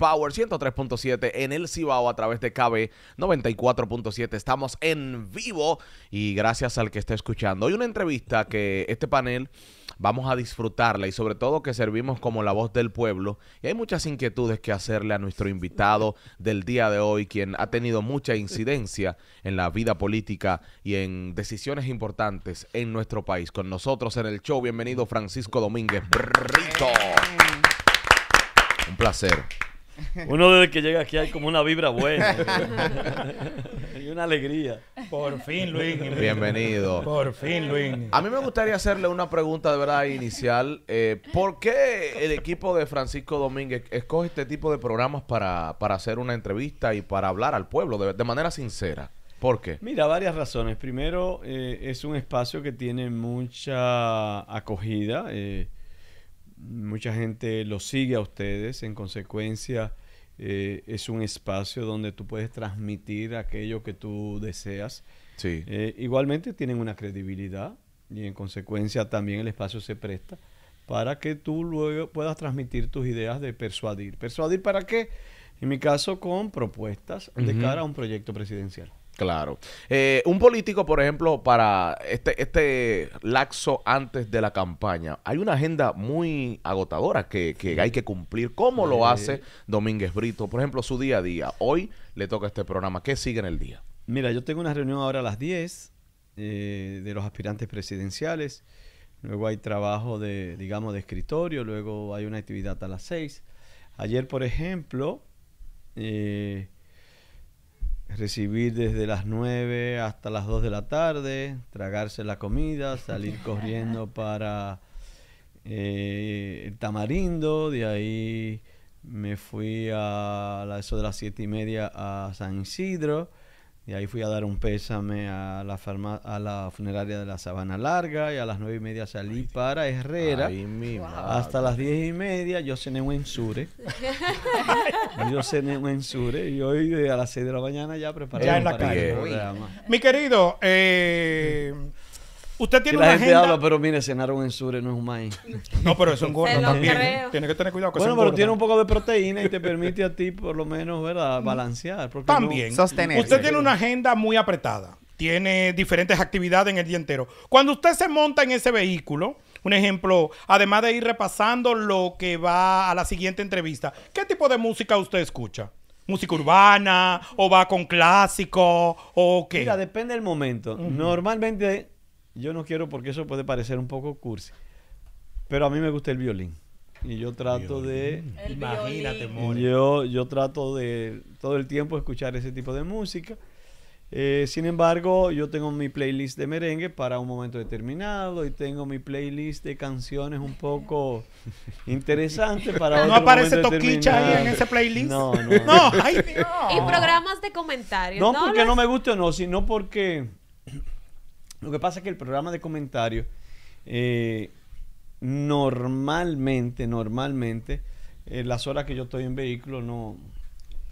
Power 103.7 en el Cibao a través de KB 94.7. Estamos en vivo y gracias al que está escuchando. Hay una entrevista que este panel vamos a disfrutarla y sobre todo que servimos como la voz del pueblo. Y hay muchas inquietudes que hacerle a nuestro invitado del día de hoy, quien ha tenido mucha incidencia en la vida política y en decisiones importantes en nuestro país. Con nosotros en el show, bienvenido Francisco Domínguez Brito. Un placer. Uno desde que llega aquí hay como una vibra buena. y una alegría. Por fin, Luis. Bienvenido. Por fin, Luis. A mí me gustaría hacerle una pregunta de verdad inicial. Eh, ¿Por qué el equipo de Francisco Domínguez escoge este tipo de programas para, hacer una entrevista y para hablar al pueblo de, manera sincera? ¿Por qué? Mira, varias razones. Primero, eh, es un espacio que tiene mucha acogida. Eh, mucha gente lo sigue a ustedes, en consecuencia eh, es un espacio donde tú puedes transmitir aquello que tú deseas. Eh, igualmente tienen una credibilidad y en consecuencia también el espacio se presta para que tú luego puedas transmitir tus ideas de persuadir. ¿Persuadir para qué? En mi caso, con propuestas de cara a un proyecto presidencial. Claro. Eh, un político, por ejemplo, para este, este laxo antes de la campaña, hay una agenda muy agotadora que, hay que cumplir. ¿Cómo lo eh. hace Domínguez Brito? Por ejemplo, su día a día. Hoy le toca este programa. ¿Qué sigue en el día? Mira, yo tengo una reunión ahora a las 10 eh, de los aspirantes presidenciales. Luego hay trabajo de, digamos, de escritorio. Luego hay una actividad a las 6. Ayer, por ejemplo, recibir desde las 9 hasta las 2 de la tarde, tragarse la comida, salir corriendo para eh, el Tamarindo, de ahí me fui a, eso de las 7 y media a San Isidro, y ahí fui a dar un pésame a la, a la funeraria de la Sabana Larga y a las nueve y media salí para Herrera. hasta las diez y media yo cené un ensure. yo cené un ensure y hoy a las seis de la mañana ya preparé. Ya en la calle. Mi querido, eh, Usted tiene una agenda... pero mire, cenaron en Sure, no es un No, pero es un gordo también. Tiene que tener cuidado con Bueno, pero tiene un poco de proteína y te permite a ti, por lo menos, ¿verdad? Balancear. También. Usted tiene una agenda muy apretada. Tiene diferentes actividades en el día entero. Cuando usted se monta en ese vehículo, un ejemplo, además de ir repasando lo que va a la siguiente entrevista, ¿qué tipo de música usted escucha? música urbana o va con clásico o qué? Mira, depende del momento. Normalmente yo no quiero porque eso puede parecer un poco cursi. Pero a mí me gusta el violín. Y yo trato de... Imagínate, Yo, yo trato de todo el tiempo escuchar ese tipo de música. Eh, sin embargo, yo tengo mi playlist de merengue para un momento determinado y tengo mi playlist de canciones un poco interesantes para ¿No aparece Toquicha ahí en ese playlist? No, no. no, Y programas de comentarios. No, porque no me guste o no, sino porque lo que pasa es que el programa de comentarios eh, normalmente, normalmente, eh, las horas que yo estoy en vehículo no...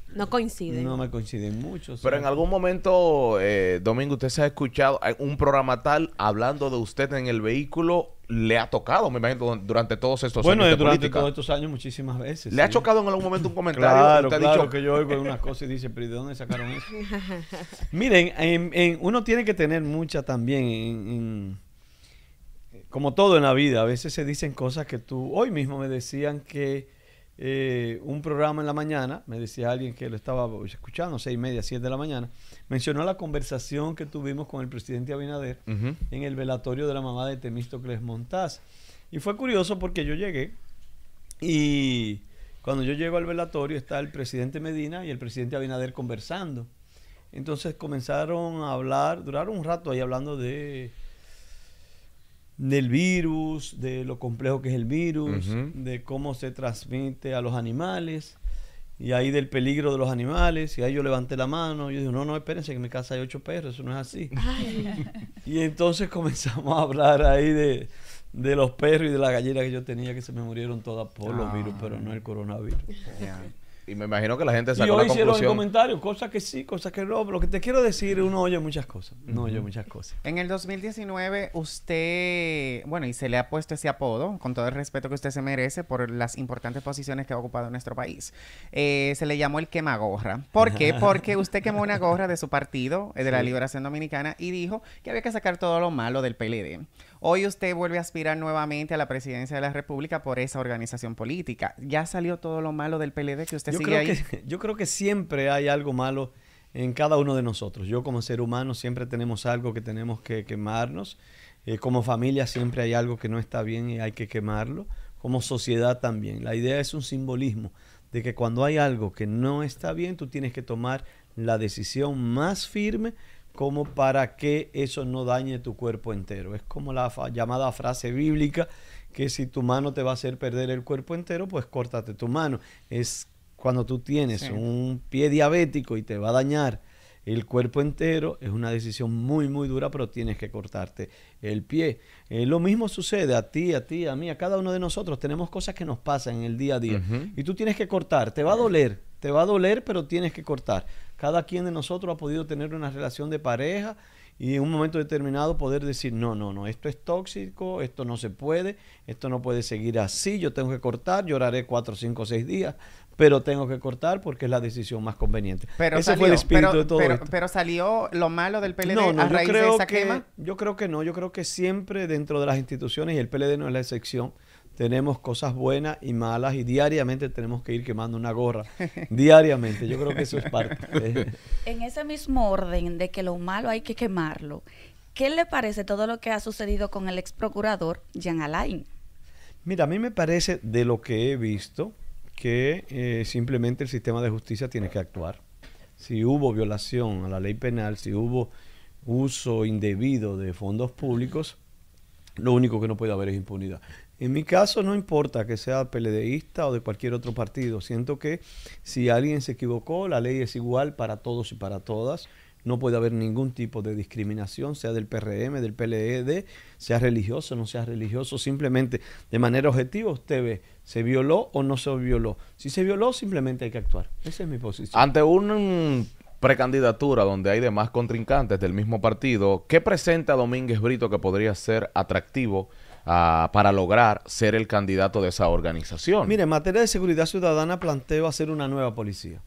No coinciden. No me coinciden mucho. Pero en algún momento, eh, Domingo, usted se ha escuchado un programa tal hablando de usted en el vehículo le ha tocado, me imagino, durante todos estos años. Bueno, durante todos estos años muchísimas veces. ¿Le ha chocado en algún momento un comentario? claro, claro, que yo oigo unas cosas y dice, pero ¿de dónde sacaron eso? Miren, en, uno tiene que tener mucha también, en, como todo en la vida, a veces se dicen cosas que tú, hoy mismo me decían que eh, un programa en la mañana, me decía alguien que lo estaba escuchando, seis y media, siete de la mañana, mencionó la conversación que tuvimos con el presidente Abinader en el velatorio de la mamá de Temístocles Montaz. Y fue curioso porque yo llegué y cuando yo llego al velatorio está el presidente Medina y el presidente Abinader conversando. Entonces comenzaron a hablar, duraron un rato ahí hablando de del virus, de lo complejo que es el virus, de cómo se transmite a los animales, y ahí del peligro de los animales, y ahí yo levanté la mano, y yo dije, no, no, espérense, que en mi casa hay ocho perros, eso no es así. y entonces comenzamos a hablar ahí de, los perros y de la gallina que yo tenía que se me murieron todas por los ah. virus, pero no el coronavirus. Y me imagino que la gente sacó y hoy la hicieron en comentarios, cosas que sí, cosas que no. lo que te quiero decir, uno oye muchas cosas. No oye muchas cosas. En el 2019, usted, bueno, y se le ha puesto ese apodo, con todo el respeto que usted se merece por las importantes posiciones que ha ocupado en nuestro país. Eh, se le llamó el quemagorra. ¿Por qué? Porque usted quemó una gorra de su partido, eh, de la Liberación Dominicana, y dijo que había que sacar todo lo malo del PLD. Hoy usted vuelve a aspirar nuevamente a la presidencia de la República por esa organización política. Ya salió todo lo malo del PLD que usted yo creo, Que, siempre hay algo malo en cada uno de nosotros. Yo como ser humano siempre tenemos algo que tenemos que quemarnos. Eh, como familia siempre hay algo que no está bien y hay que quemarlo. Como sociedad también. La idea es un simbolismo de que cuando hay algo que no está bien, tú tienes que tomar la decisión más firme como para que eso no dañe tu cuerpo entero. Es como la llamada frase bíblica que si tu mano te va a hacer perder el cuerpo entero, pues córtate tu mano. Es cuando tú tienes un pie diabético y te va a dañar el cuerpo entero, es una decisión muy, muy dura, pero tienes que cortarte el pie. Eh, lo mismo sucede a ti, a ti, a mí, a cada uno de nosotros. Tenemos cosas que nos pasan en el día a día y tú tienes que cortar. Te va a doler, te va a doler, pero tienes que cortar. Cada quien de nosotros ha podido tener una relación de pareja y en un momento determinado poder decir, no, no, no, esto es tóxico, esto no se puede, esto no puede seguir así, yo tengo que cortar, lloraré cuatro, cinco, seis días, pero tengo que cortar porque es la decisión más conveniente. Pero salió, salió lo malo del PLD a raíz de esa quema. Yo creo que no, yo creo que siempre dentro de las instituciones, y el PLD no es la excepción, tenemos cosas buenas y malas y diariamente tenemos que ir quemando una gorra. diariamente, yo creo que eso es parte. en ese mismo orden de que lo malo hay que quemarlo, ¿qué le parece todo lo que ha sucedido con el ex procurador Jean Alain? Mira, a mí me parece de lo que he visto, que eh, simplemente el sistema de justicia tiene que actuar. Si hubo violación a la ley penal, si hubo uso indebido de fondos públicos, lo único que no puede haber es impunidad. En mi caso no importa que sea peledeísta o de cualquier otro partido, siento que si alguien se equivocó, la ley es igual para todos y para todas. No puede haber ningún tipo de discriminación, sea del PRM, del PLD, e, sea religioso, o no sea religioso. Simplemente, de manera objetiva, usted ve ¿Se violó o no se violó? Si se violó, simplemente hay que actuar. Esa es mi posición. Ante una precandidatura donde hay demás contrincantes del mismo partido, ¿qué presenta Domínguez Brito que podría ser atractivo ah, para lograr ser el candidato de esa organización? Mire, en materia de seguridad ciudadana planteo hacer una nueva policía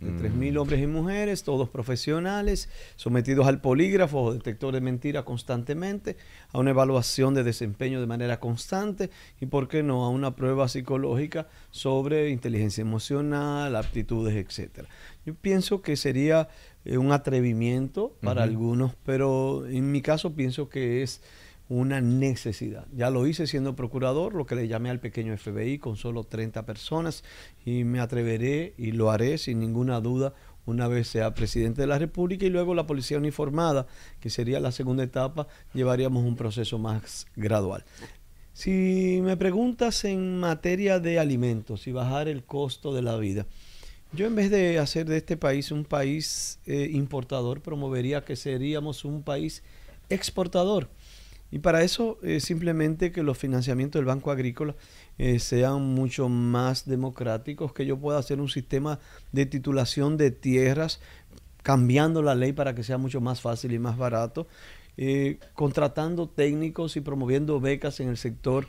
de 3.000 mm. hombres y mujeres, todos profesionales, sometidos al polígrafo o detector de mentiras constantemente, a una evaluación de desempeño de manera constante y, ¿por qué no?, a una prueba psicológica sobre inteligencia emocional, aptitudes, etc. Yo pienso que sería eh, un atrevimiento para algunos, pero en mi caso pienso que es una necesidad. Ya lo hice siendo procurador, lo que le llamé al pequeño FBI con solo 30 personas y me atreveré y lo haré sin ninguna duda una vez sea presidente de la República y luego la policía uniformada, que sería la segunda etapa, llevaríamos un proceso más gradual. Si me preguntas en materia de alimentos y bajar el costo de la vida, yo en vez de hacer de este país un país eh, importador, promovería que seríamos un país exportador. Y para eso simplemente que los financiamientos del Banco Agrícola eh, sean mucho más democráticos, que yo pueda hacer un sistema de titulación de tierras, cambiando la ley para que sea mucho más fácil y más barato, eh, contratando técnicos y promoviendo becas en el sector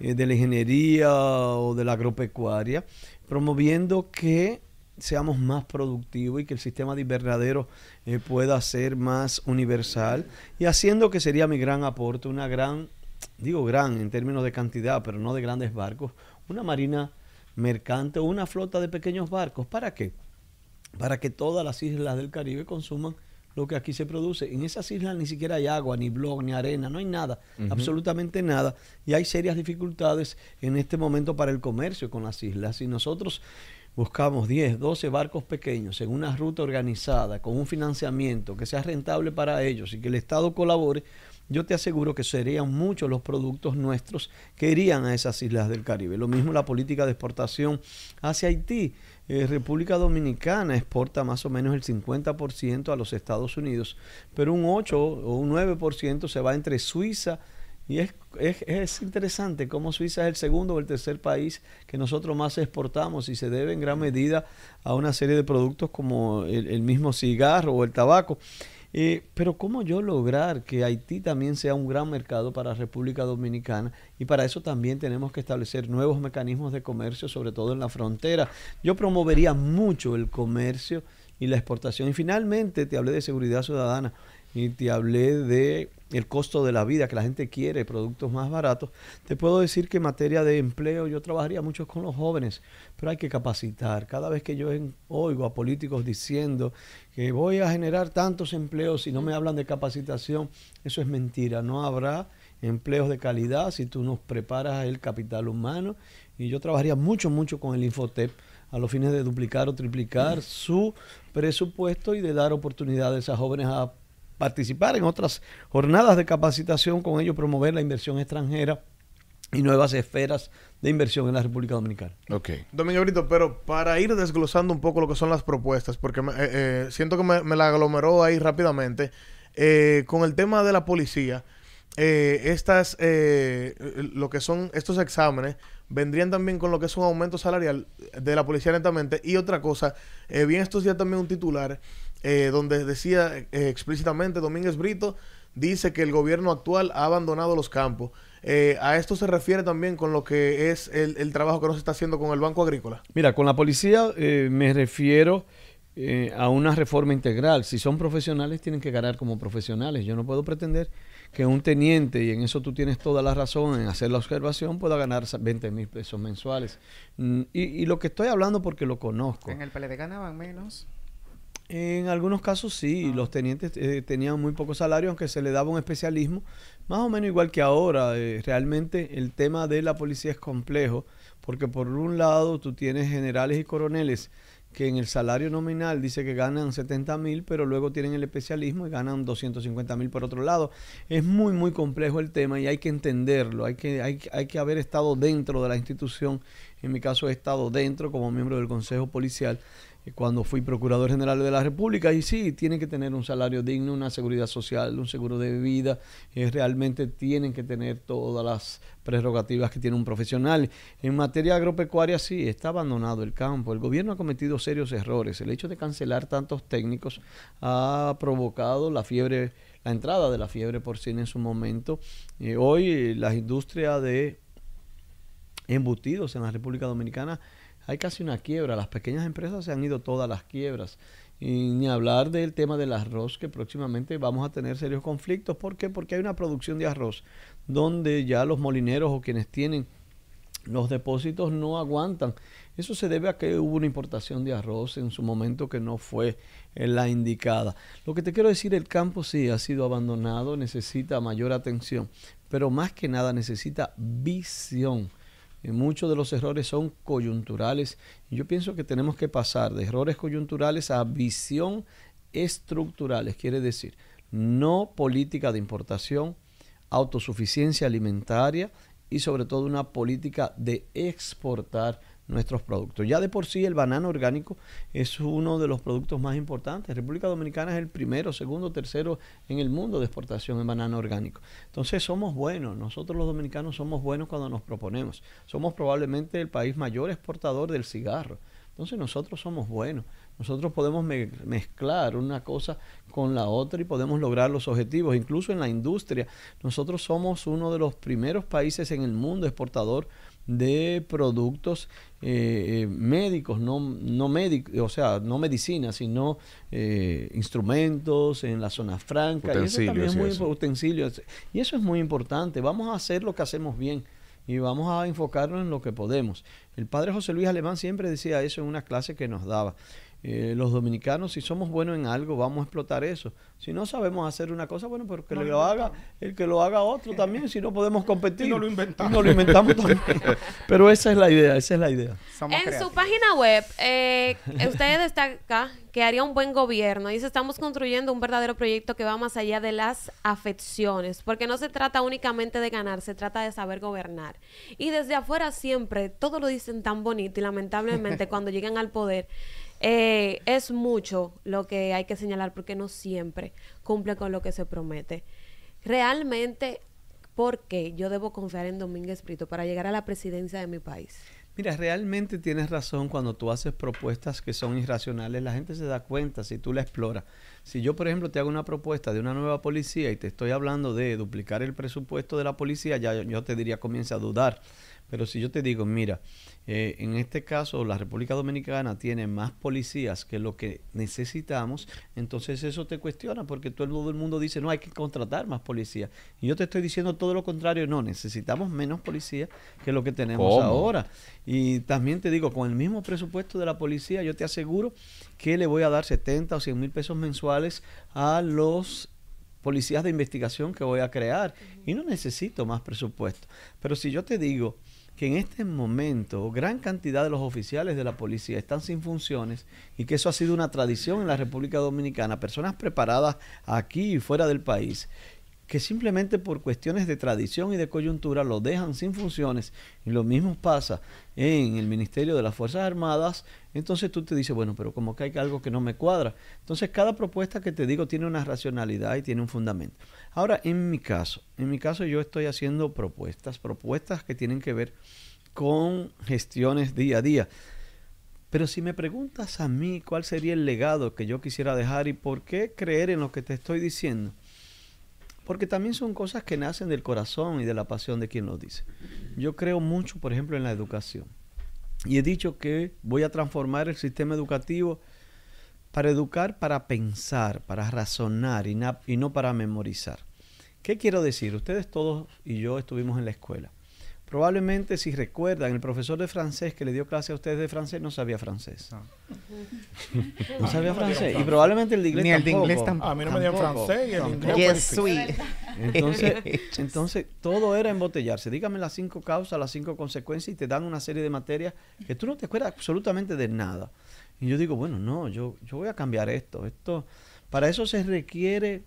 eh, de la ingeniería o de la agropecuaria, promoviendo que seamos más productivos y que el sistema de invernadero eh, pueda ser más universal y haciendo que sería mi gran aporte, una gran, digo gran en términos de cantidad, pero no de grandes barcos, una marina mercante o una flota de pequeños barcos. ¿Para qué? Para que todas las islas del Caribe consuman lo que aquí se produce. En esas islas ni siquiera hay agua, ni blog, ni arena, no hay nada, absolutamente nada. Y hay serias dificultades en este momento para el comercio con las islas. Y nosotros buscamos 10, 12 barcos pequeños en una ruta organizada, con un financiamiento que sea rentable para ellos y que el Estado colabore, yo te aseguro que serían muchos los productos nuestros que irían a esas islas del Caribe. Lo mismo la política de exportación hacia Haití. Eh, República Dominicana exporta más o menos el 50% a los Estados Unidos, pero un 8 o un 9% se va entre Suiza, y es, interesante cómo Suiza es el segundo o el tercer país que nosotros más exportamos y se debe en gran medida a una serie de productos como el, mismo cigarro o el tabaco. Eh, pero ¿cómo yo lograr que Haití también sea un gran mercado para República Dominicana? Y para eso también tenemos que establecer nuevos mecanismos de comercio, sobre todo en la frontera. Yo promovería mucho el comercio y la exportación. Y finalmente, te hablé de seguridad ciudadana y te hablé de el costo de la vida, que la gente quiere productos más baratos, te puedo decir que en materia de empleo yo trabajaría mucho con los jóvenes, pero hay que capacitar. Cada vez que yo oigo a políticos diciendo que voy a generar tantos empleos y no me hablan de capacitación, eso es mentira. No habrá empleos de calidad si tú nos preparas el capital humano y yo trabajaría mucho, mucho con el Infotep a los fines de duplicar o triplicar su presupuesto y de dar oportunidades a jóvenes a participar en otras jornadas de capacitación, con ello promover la inversión extranjera y nuevas esferas de inversión en la República Dominicana. Ok. Domingo Brito, pero para ir desglosando un poco lo que son las propuestas, porque eh, eh, siento que me, la aglomeró ahí rápidamente, eh, con el tema de la policía, estas, lo que son estos exámenes, vendrían también con lo que es un aumento salarial de la policía netamente, y otra cosa, bien estos ya también un titular eh, donde decía eh, explícitamente Domínguez Brito, dice que el gobierno actual ha abandonado los campos. Eh, a esto se refiere también con lo que es el, trabajo que se está haciendo con el Banco Agrícola. Mira, con la policía me refiero a una reforma integral. Si son profesionales, tienen que ganar como profesionales. Yo no puedo pretender que un teniente, y en eso tú tienes toda la razón en hacer la observación, pueda ganar 20 mil pesos mensuales. Mm, y, y, lo que estoy hablando porque lo conozco. En el PLD ganaban menos. En algunos casos sí, los ah. tenientes eh, tenían muy poco salario, aunque se le daba un especialismo, más o menos igual que ahora. Eh, realmente el tema de la policía es complejo, porque por un lado tú tienes generales y coroneles que en el salario nominal dice que ganan 70 mil, pero luego tienen el especialismo y ganan 250 mil por otro lado. Es muy, muy complejo el tema y hay que entenderlo, hay que, hay, hay que haber estado dentro de la institución, en mi caso he estado dentro como miembro del Consejo Policial eh, cuando fui procurador general de la República, y sí, tienen que tener un salario digno, una seguridad social, un seguro de vida, eh, realmente tienen que tener todas las prerrogativas que tiene un profesional. En materia agropecuaria, sí, está abandonado el campo. El gobierno ha cometido serios errores. El hecho de cancelar tantos técnicos ha provocado la fiebre, la entrada de la fiebre por porcina en su momento. Eh, hoy las industria de embutidos en la República Dominicana hay casi una quiebra. Las pequeñas empresas se han ido todas las quiebras. Y ni hablar del tema del arroz, que próximamente vamos a tener serios conflictos. ¿Por qué? Porque hay una producción de arroz donde ya los molineros o quienes tienen los depósitos no aguantan. Eso se debe a que hubo una importación de arroz en su momento que no fue eh, la indicada. Lo que te quiero decir, el campo sí ha sido abandonado, necesita mayor atención, pero más que nada necesita visión muchos de los errores son coyunturales. Yo pienso que tenemos que pasar de errores coyunturales a visión estructurales, quiere decir, no política de importación, autosuficiencia alimentaria y sobre todo una política de exportar nuestros productos. Ya de por sí el banano orgánico es uno de los productos más importantes. República Dominicana es el primero, segundo, tercero en el mundo de exportación en banano orgánico. Entonces somos buenos, nosotros los dominicanos somos buenos cuando nos proponemos. Somos probablemente el país mayor exportador del cigarro. Entonces nosotros somos buenos, nosotros podemos mezclar una cosa con la otra y podemos lograr los objetivos. Incluso en la industria, nosotros somos uno de los primeros países en el mundo exportador de productos eh, eh, médicos, no, o sea, no medicina, sino eh, instrumentos en la zona franca. y eso también muy, utensilios. Y eso es muy importante. Vamos a hacer lo que hacemos bien y vamos a enfocarnos en lo que podemos. El padre José Luis Alemán siempre decía eso en una clase que nos daba. Eh, los dominicanos, si somos buenos en algo, vamos a explotar eso. Si no sabemos hacer una cosa, bueno, pero que lo, haga el que lo haga otro también, si no podemos competir. no lo inventamos. pero esa es la idea, esa es la idea. en su página web, eh, usted destaca que haría un buen gobierno. Dice, estamos construyendo un verdadero proyecto que va más allá de las afecciones, porque no se trata únicamente de ganar, se trata de saber gobernar. Y desde afuera siempre, todo lo dicen tan bonito y lamentablemente cuando llegan al poder eh, es mucho lo que hay que señalar porque no siempre cumple con lo que se promete. Realmente, ¿por qué yo debo confiar en Domínguez Brito para llegar a la presidencia de mi país? Mira, realmente tienes razón cuando tú haces propuestas que son irracionales, la gente se da cuenta si tú la exploras. Si yo, por ejemplo, te hago una propuesta de una nueva policía y te estoy hablando de duplicar el presupuesto de la policía, ya yo te diría comienza a dudar. Pero si yo te digo, mira, eh, en este caso la República Dominicana tiene más policías que lo que necesitamos, entonces eso te cuestiona porque todo el mundo dice, no, hay que contratar más policías. Y yo te estoy diciendo todo lo contrario, no, necesitamos menos policías que lo que tenemos ahora. Y también te digo, con el mismo presupuesto de la policía, yo te aseguro que le voy a dar 70 o 100 mil pesos mensuales a los policías de investigación que voy a crear. Y no necesito más presupuesto. Pero si yo te digo que en este momento gran cantidad de los oficiales de la policía están sin funciones y que eso ha sido una tradición en la República Dominicana, personas preparadas aquí y fuera del país, que simplemente por cuestiones de tradición y de coyuntura lo dejan sin funciones. Y lo mismo pasa en el Ministerio de las Fuerzas Armadas. Entonces tú te dices, bueno, pero como que hay algo que no me cuadra. Entonces cada propuesta que te digo tiene una racionalidad y tiene un fundamento. Ahora, en mi caso, en mi caso yo estoy haciendo propuestas, propuestas que tienen que ver con gestiones día a día. Pero si me preguntas a mí cuál sería el legado que yo quisiera dejar y por qué creer en lo que te estoy diciendo, porque también son cosas que nacen del corazón y de la pasión de quien lo dice. Yo creo mucho, por ejemplo, en la educación. Y he dicho que voy a transformar el sistema educativo para educar, para pensar, para razonar y no para memorizar. ¿Qué quiero decir? Ustedes todos y yo estuvimos en la escuela. Probablemente, si recuerdan, el profesor de francés que le dio clase a ustedes de francés no sabía francés. No, sabía francés. Y probablemente el de inglés tampoco. A mí no me dio francés y el inglés pues, entonces, entonces, todo era embotellarse. Dígame las cinco causas, las cinco consecuencias y te dan una serie de materias que tú no te acuerdas absolutamente de nada. Y yo digo, bueno, no, yo, yo voy a cambiar esto. Esto, para eso se requiere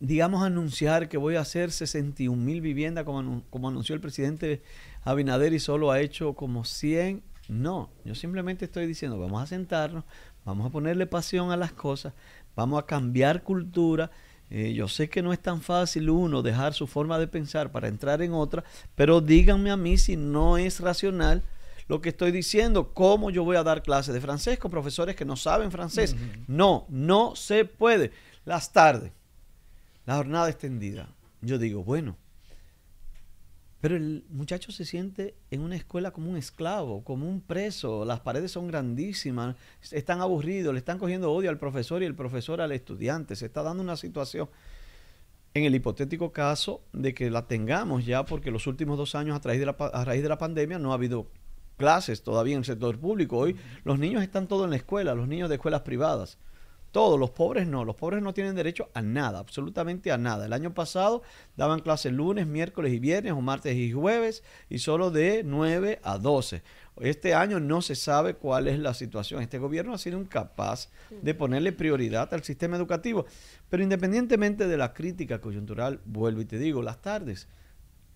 digamos, anunciar que voy a hacer 61 mil viviendas como, como anunció el presidente Abinader y solo ha hecho como 100. No, yo simplemente estoy diciendo, vamos a sentarnos, vamos a ponerle pasión a las cosas, vamos a cambiar cultura. Eh, yo sé que no es tan fácil uno dejar su forma de pensar para entrar en otra, pero díganme a mí si no es racional lo que estoy diciendo, cómo yo voy a dar clases de francés con profesores que no saben francés. No, no se puede. Las tardes la jornada extendida. Yo digo, bueno, pero el muchacho se siente en una escuela como un esclavo, como un preso. Las paredes son grandísimas, están aburridos, le están cogiendo odio al profesor y el profesor al estudiante. Se está dando una situación, en el hipotético caso de que la tengamos ya, porque los últimos dos años a raíz de la, a raíz de la pandemia no ha habido clases todavía en el sector público. Hoy los niños están todos en la escuela, los niños de escuelas privadas. Todos, los pobres no, los pobres no tienen derecho a nada, absolutamente a nada. El año pasado daban clases lunes, miércoles y viernes o martes y jueves y solo de 9 a 12. Este año no se sabe cuál es la situación. Este gobierno ha sido incapaz de ponerle prioridad al sistema educativo. Pero independientemente de la crítica coyuntural, vuelvo y te digo, las tardes.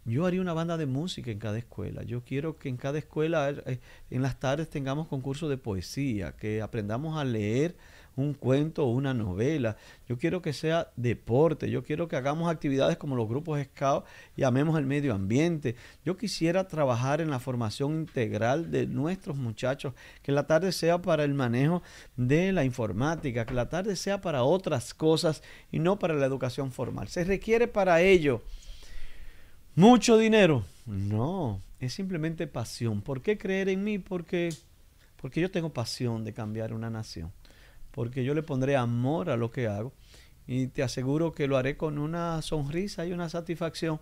Yo haría una banda de música en cada escuela. Yo quiero que en cada escuela, eh, en las tardes, tengamos concursos de poesía, que aprendamos a leer un cuento o una novela. Yo quiero que sea deporte. Yo quiero que hagamos actividades como los grupos Scout y amemos el medio ambiente. Yo quisiera trabajar en la formación integral de nuestros muchachos. Que la tarde sea para el manejo de la informática. Que la tarde sea para otras cosas y no para la educación formal. Se requiere para ello. ¿Mucho dinero? No, es simplemente pasión. ¿Por qué creer en mí? Porque, porque yo tengo pasión de cambiar una nación porque yo le pondré amor a lo que hago y te aseguro que lo haré con una sonrisa y una satisfacción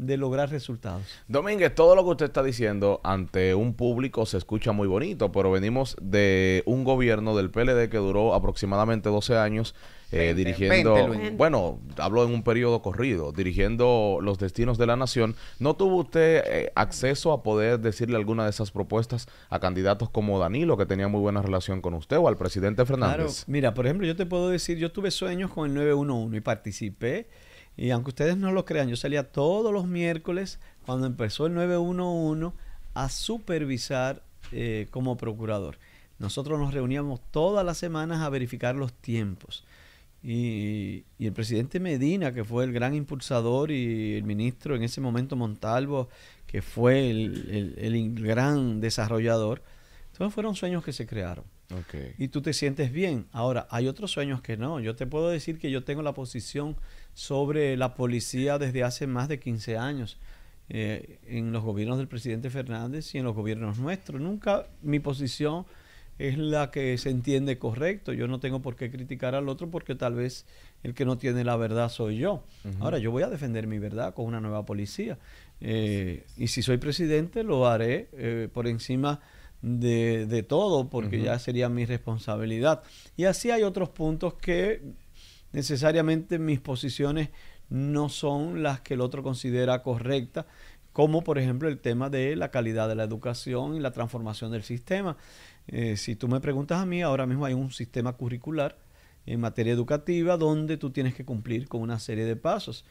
de lograr resultados. Domínguez, todo lo que usted está diciendo ante un público se escucha muy bonito, pero venimos de un gobierno del PLD que duró aproximadamente 12 años eh, dirigiendo, bueno, hablo en un periodo corrido, dirigiendo los destinos de la nación. ¿No tuvo usted eh, acceso a poder decirle alguna de esas propuestas a candidatos como Danilo, que tenía muy buena relación con usted, o al presidente Fernández? Mira, por ejemplo, yo te puedo decir, yo tuve sueños con el 911 y participé y aunque ustedes no lo crean, yo salía todos los miércoles cuando empezó el 911 a supervisar eh, como procurador. Nosotros nos reuníamos todas las semanas a verificar los tiempos. Y, el presidente Medina, que fue el gran impulsador, y el ministro en ese momento Montalvo, que fue el, gran desarrollador, Entonces fueron sueños que se crearon. Y tú te sientes bien. Ahora, hay otros sueños que no. Yo te puedo decir que yo tengo la posición sobre la policía desde hace más de 15 años. Eh, en los gobiernos del presidente Fernández y en los gobiernos nuestros. Nunca mi posición es la que se entiende correcto. Yo no tengo por qué criticar al otro porque tal vez el que no tiene la verdad soy yo. Ahora, yo voy a defender mi verdad con una nueva policía. Eh, y si soy presidente, lo haré eh, por encima de, todo porque ya sería mi responsabilidad. Y así hay otros puntos que necesariamente mis posiciones no son las que el otro considera correctas, como por ejemplo el tema de la calidad de la educación y la transformación del sistema. Eh, si tú me preguntas a mí, ahora mismo hay un sistema curricular en materia educativa donde tú tienes que cumplir con una serie de pasos.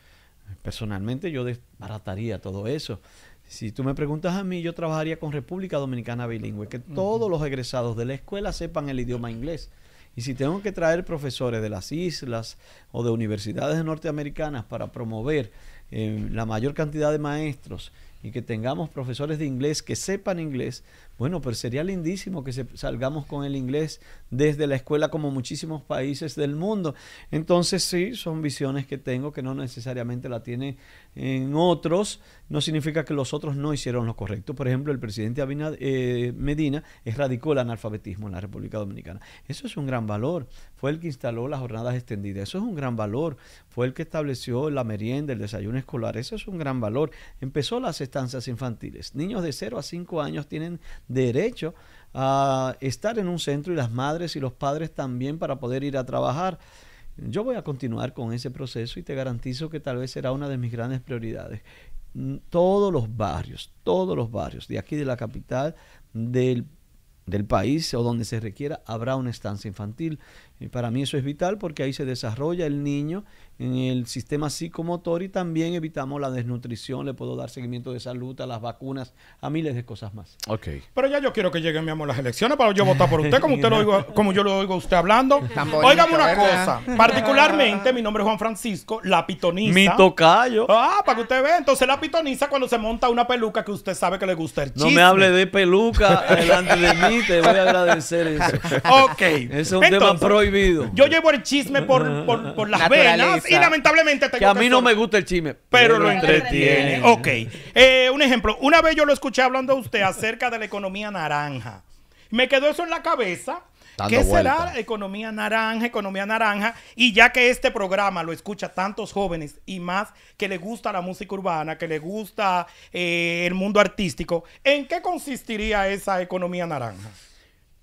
Personalmente yo desbarataría todo eso. Si tú me preguntas a mí, yo trabajaría con República Dominicana Bilingüe, que todos los egresados de la escuela sepan el idioma inglés. Y si tengo que traer profesores de las islas o de universidades norteamericanas para promover eh, la mayor cantidad de maestros, y que tengamos profesores de inglés que sepan inglés, bueno, pues sería lindísimo que salgamos con el inglés desde la escuela como muchísimos países del mundo. Entonces sí, son visiones que tengo que no necesariamente la tienen en otros. No significa que los otros no hicieron lo correcto. Por ejemplo, el presidente Abinad, eh, Medina erradicó el analfabetismo en la República Dominicana. Eso es un gran valor. Fue el que instaló las jornadas extendidas. Eso es un gran valor. Fue el que estableció la merienda, el desayuno escolar. Eso es un gran valor. Empezó las estancias infantiles. Niños de 0 a 5 años tienen derecho a estar en un centro y las madres y los padres también para poder ir a trabajar. Yo voy a continuar con ese proceso y te garantizo que tal vez será una de mis grandes prioridades. Mm, todos los barrios, todos los barrios de aquí de la capital, del, del país o donde se requiera, habrá una estancia infantil. Y para mí eso es vital porque ahí se desarrolla el niño en el sistema psicomotor y también evitamos la desnutrición, le puedo dar seguimiento de salud, a las vacunas, a miles de cosas más. Ok. Pero ya yo quiero que lleguen, mi amor, las elecciones para yo votar por usted, como usted lo como yo lo oigo usted hablando. Oigan una cosa, particularmente mi nombre es Juan Francisco, la pitoniza. Mi tocayo. Ah, para que usted vea, entonces la pitoniza cuando se monta una peluca que usted sabe que le gusta el chisme. No me hable de peluca delante de mí, te voy a agradecer eso. Ok. Eso es un tema pro yo llevo el chisme por, por, las venas y lamentablemente Que a mí no me gusta el chisme. Pero, lo entretiene. Ok. Eh, un ejemplo. Una vez yo lo escuché hablando a usted acerca de la economía naranja. Me quedó eso en la cabeza. ¿Qué será economía naranja, economía naranja? Y ya que este programa lo escucha tantos jóvenes y más que le gusta la música urbana, que le gusta eh, el mundo artístico, ¿en qué consistiría esa economía naranja?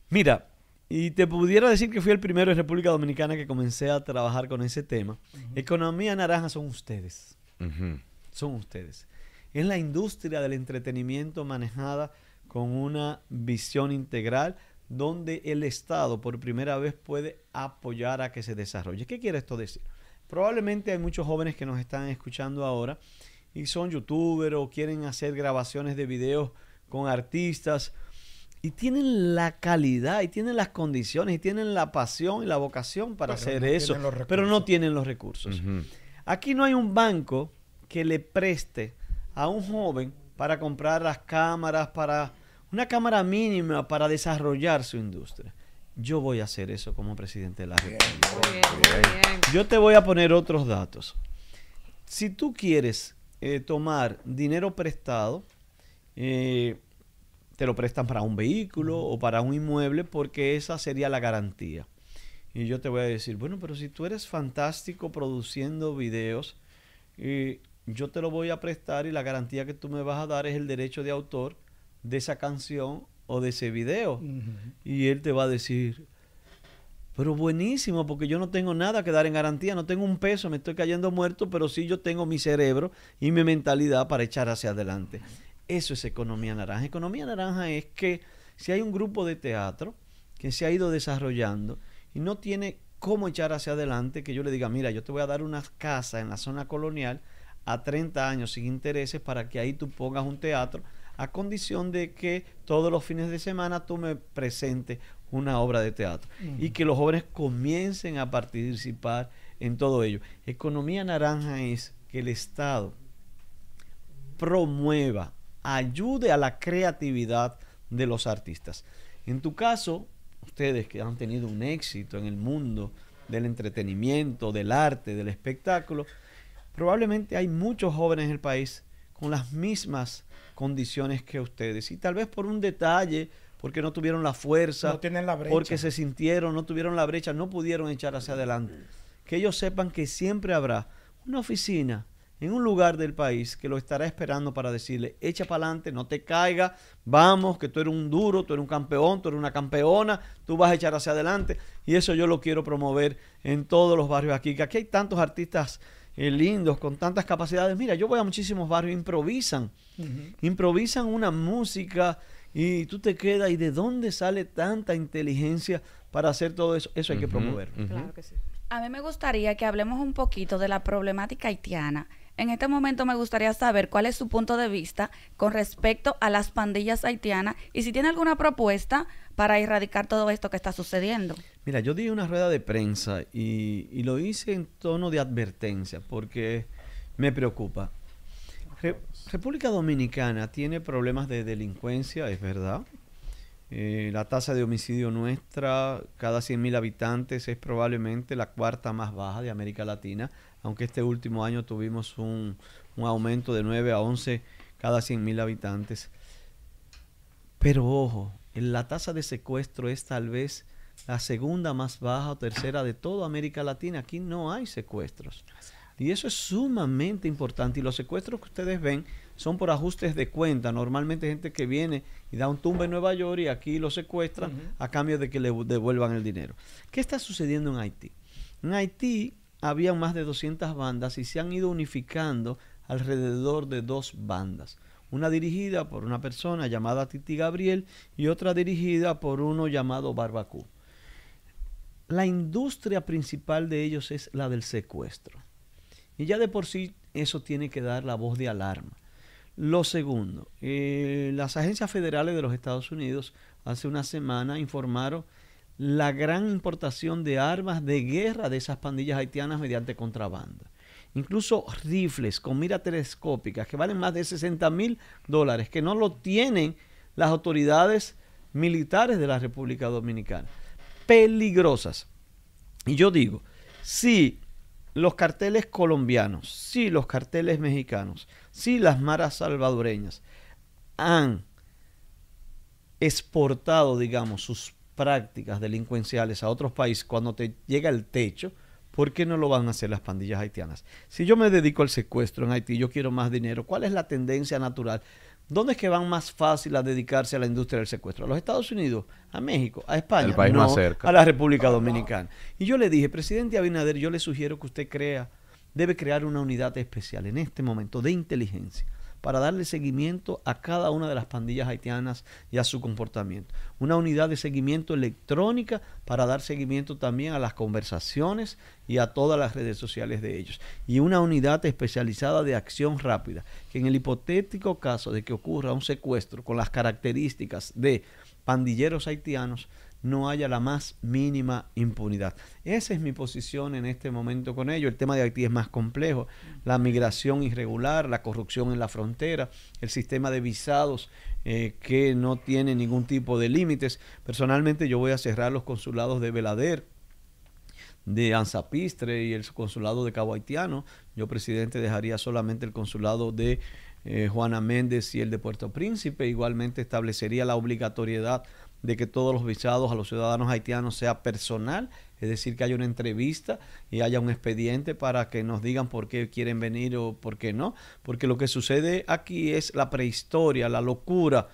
Mira, y te pudiera decir que fui el primero en República Dominicana que comencé a trabajar con ese tema. Economía naranja son ustedes. Son ustedes. Es la industria del entretenimiento manejada con una visión integral donde el Estado por primera vez puede apoyar a que se desarrolle. ¿Qué quiere esto decir? Probablemente hay muchos jóvenes que nos están escuchando ahora y son youtubers o quieren hacer grabaciones de videos con artistas y tienen la calidad, y tienen las condiciones, y tienen la pasión y la vocación para hacer eso, pero no tienen los recursos. Aquí no hay un banco que le preste a un joven para comprar las cámaras, para una cámara mínima para desarrollar su industria. Yo voy a hacer eso como presidente de la República. Yo te voy a poner otros datos. Si tú quieres eh, tomar dinero prestado, eh, te lo prestan para un vehículo o para un inmueble porque esa sería la garantía. Y yo te voy a decir, bueno, pero si tú eres fantástico produciendo videos, y yo te lo voy a prestar y la garantía que tú me vas a dar es el derecho de autor de esa canción o de ese video. Y él te va a decir, pero buenísimo, porque yo no tengo nada que dar en garantía, no tengo un peso, me estoy cayendo muerto, pero sí yo tengo mi cerebro y mi mentalidad para echar hacia adelante. Eso es economía naranja. Economía naranja es que si hay un grupo de teatro que se ha ido desarrollando y no tiene cómo echar hacia adelante, que yo le diga, mira, yo te voy a dar una casa en la zona colonial a 30 años sin intereses para que ahí tú pongas un teatro, a condición de que todos los fines de semana tú me presentes una obra de teatro y que los jóvenes comiencen a participar en todo ello. Economía naranja es que el Estado promueva ayude a la creatividad de los artistas. En tu caso, ustedes que han tenido un éxito en el mundo del entretenimiento, del arte, del espectáculo, probablemente hay muchos jóvenes en el país con las mismas condiciones que ustedes. Y tal vez por un detalle, porque no tuvieron la fuerza, porque se sintieron, no tuvieron la brecha, no pudieron echar hacia adelante. Que ellos sepan que siempre habrá una oficina, en un lugar del país que lo estará esperando para decirle, echa para adelante, no te caiga vamos, que tú eres un duro, tú eres un campeón, tú eres una campeona, tú vas a echar hacia adelante. Y eso yo lo quiero promover en todos los barrios aquí, que aquí hay tantos artistas eh, lindos, con tantas capacidades. Mira, yo voy a muchísimos barrios, improvisan, improvisan una música y tú te quedas y de dónde sale tanta inteligencia para hacer todo eso. Eso hay que promover Claro que sí. A mí me gustaría que hablemos un poquito de la problemática haitiana en este momento me gustaría saber cuál es su punto de vista con respecto a las pandillas haitianas y si tiene alguna propuesta para erradicar todo esto que está sucediendo. Mira, yo di una rueda de prensa y, lo hice en tono de advertencia porque me preocupa. República Dominicana tiene problemas de delincuencia, es verdad. Eh, la tasa de homicidio nuestra cada 100.000 habitantes es probablemente la cuarta más baja de América Latina aunque este último año tuvimos un, aumento de 9 a 11 cada 100 mil habitantes. Pero ojo, la tasa de secuestro es tal vez la segunda más baja o tercera de toda América Latina. Aquí no hay secuestros. Y eso es sumamente importante. Y los secuestros que ustedes ven son por ajustes de cuenta. Normalmente gente que viene y da un tumbe en Nueva York y aquí lo secuestran a cambio de que le devuelvan el dinero. ¿Qué está sucediendo en Haití? En Haití había más de 200 bandas y se han ido unificando alrededor de dos bandas. Una dirigida por una persona llamada Titi Gabriel y otra dirigida por uno llamado Barbacú. La industria principal de ellos es la del secuestro. Y ya de por sí eso tiene que dar la voz de alarma. Lo segundo, eh, las agencias federales de los Estados Unidos hace una semana informaron la gran importación de armas de guerra de esas pandillas haitianas mediante contrabando, Incluso rifles con mira telescópicas que valen más de 60 mil dólares, que no lo tienen las autoridades militares de la República Dominicana. Peligrosas. Y yo digo, si los carteles colombianos, si los carteles mexicanos, si las maras salvadoreñas han exportado, digamos, sus prácticas delincuenciales a otros países cuando te llega el techo, ¿por qué no lo van a hacer las pandillas haitianas? Si yo me dedico al secuestro en Haití, yo quiero más dinero, ¿cuál es la tendencia natural? ¿Dónde es que van más fácil a dedicarse a la industria del secuestro? ¿A los Estados Unidos? ¿A México? ¿A España? no, A la República Dominicana. Y yo le dije, presidente Abinader, yo le sugiero que usted crea, debe crear una unidad especial en este momento de inteligencia para darle seguimiento a cada una de las pandillas haitianas y a su comportamiento. Una unidad de seguimiento electrónica para dar seguimiento también a las conversaciones y a todas las redes sociales de ellos. Y una unidad especializada de acción rápida, que en el hipotético caso de que ocurra un secuestro con las características de pandilleros haitianos, no haya la más mínima impunidad. Esa es mi posición en este momento con ello. El tema de Haití es más complejo. La migración irregular, la corrupción en la frontera, el sistema de visados eh, que no tiene ningún tipo de límites. Personalmente yo voy a cerrar los consulados de Belader, de Anzapistre y el consulado de Cabo Haitiano. Yo, presidente, dejaría solamente el consulado de eh, Juana Méndez y el de Puerto Príncipe. Igualmente establecería la obligatoriedad de que todos los visados a los ciudadanos haitianos sea personal, es decir, que haya una entrevista y haya un expediente para que nos digan por qué quieren venir o por qué no, porque lo que sucede aquí es la prehistoria, la locura.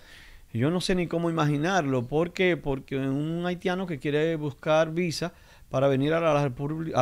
Yo no sé ni cómo imaginarlo, porque porque un haitiano que quiere buscar visa para venir a la,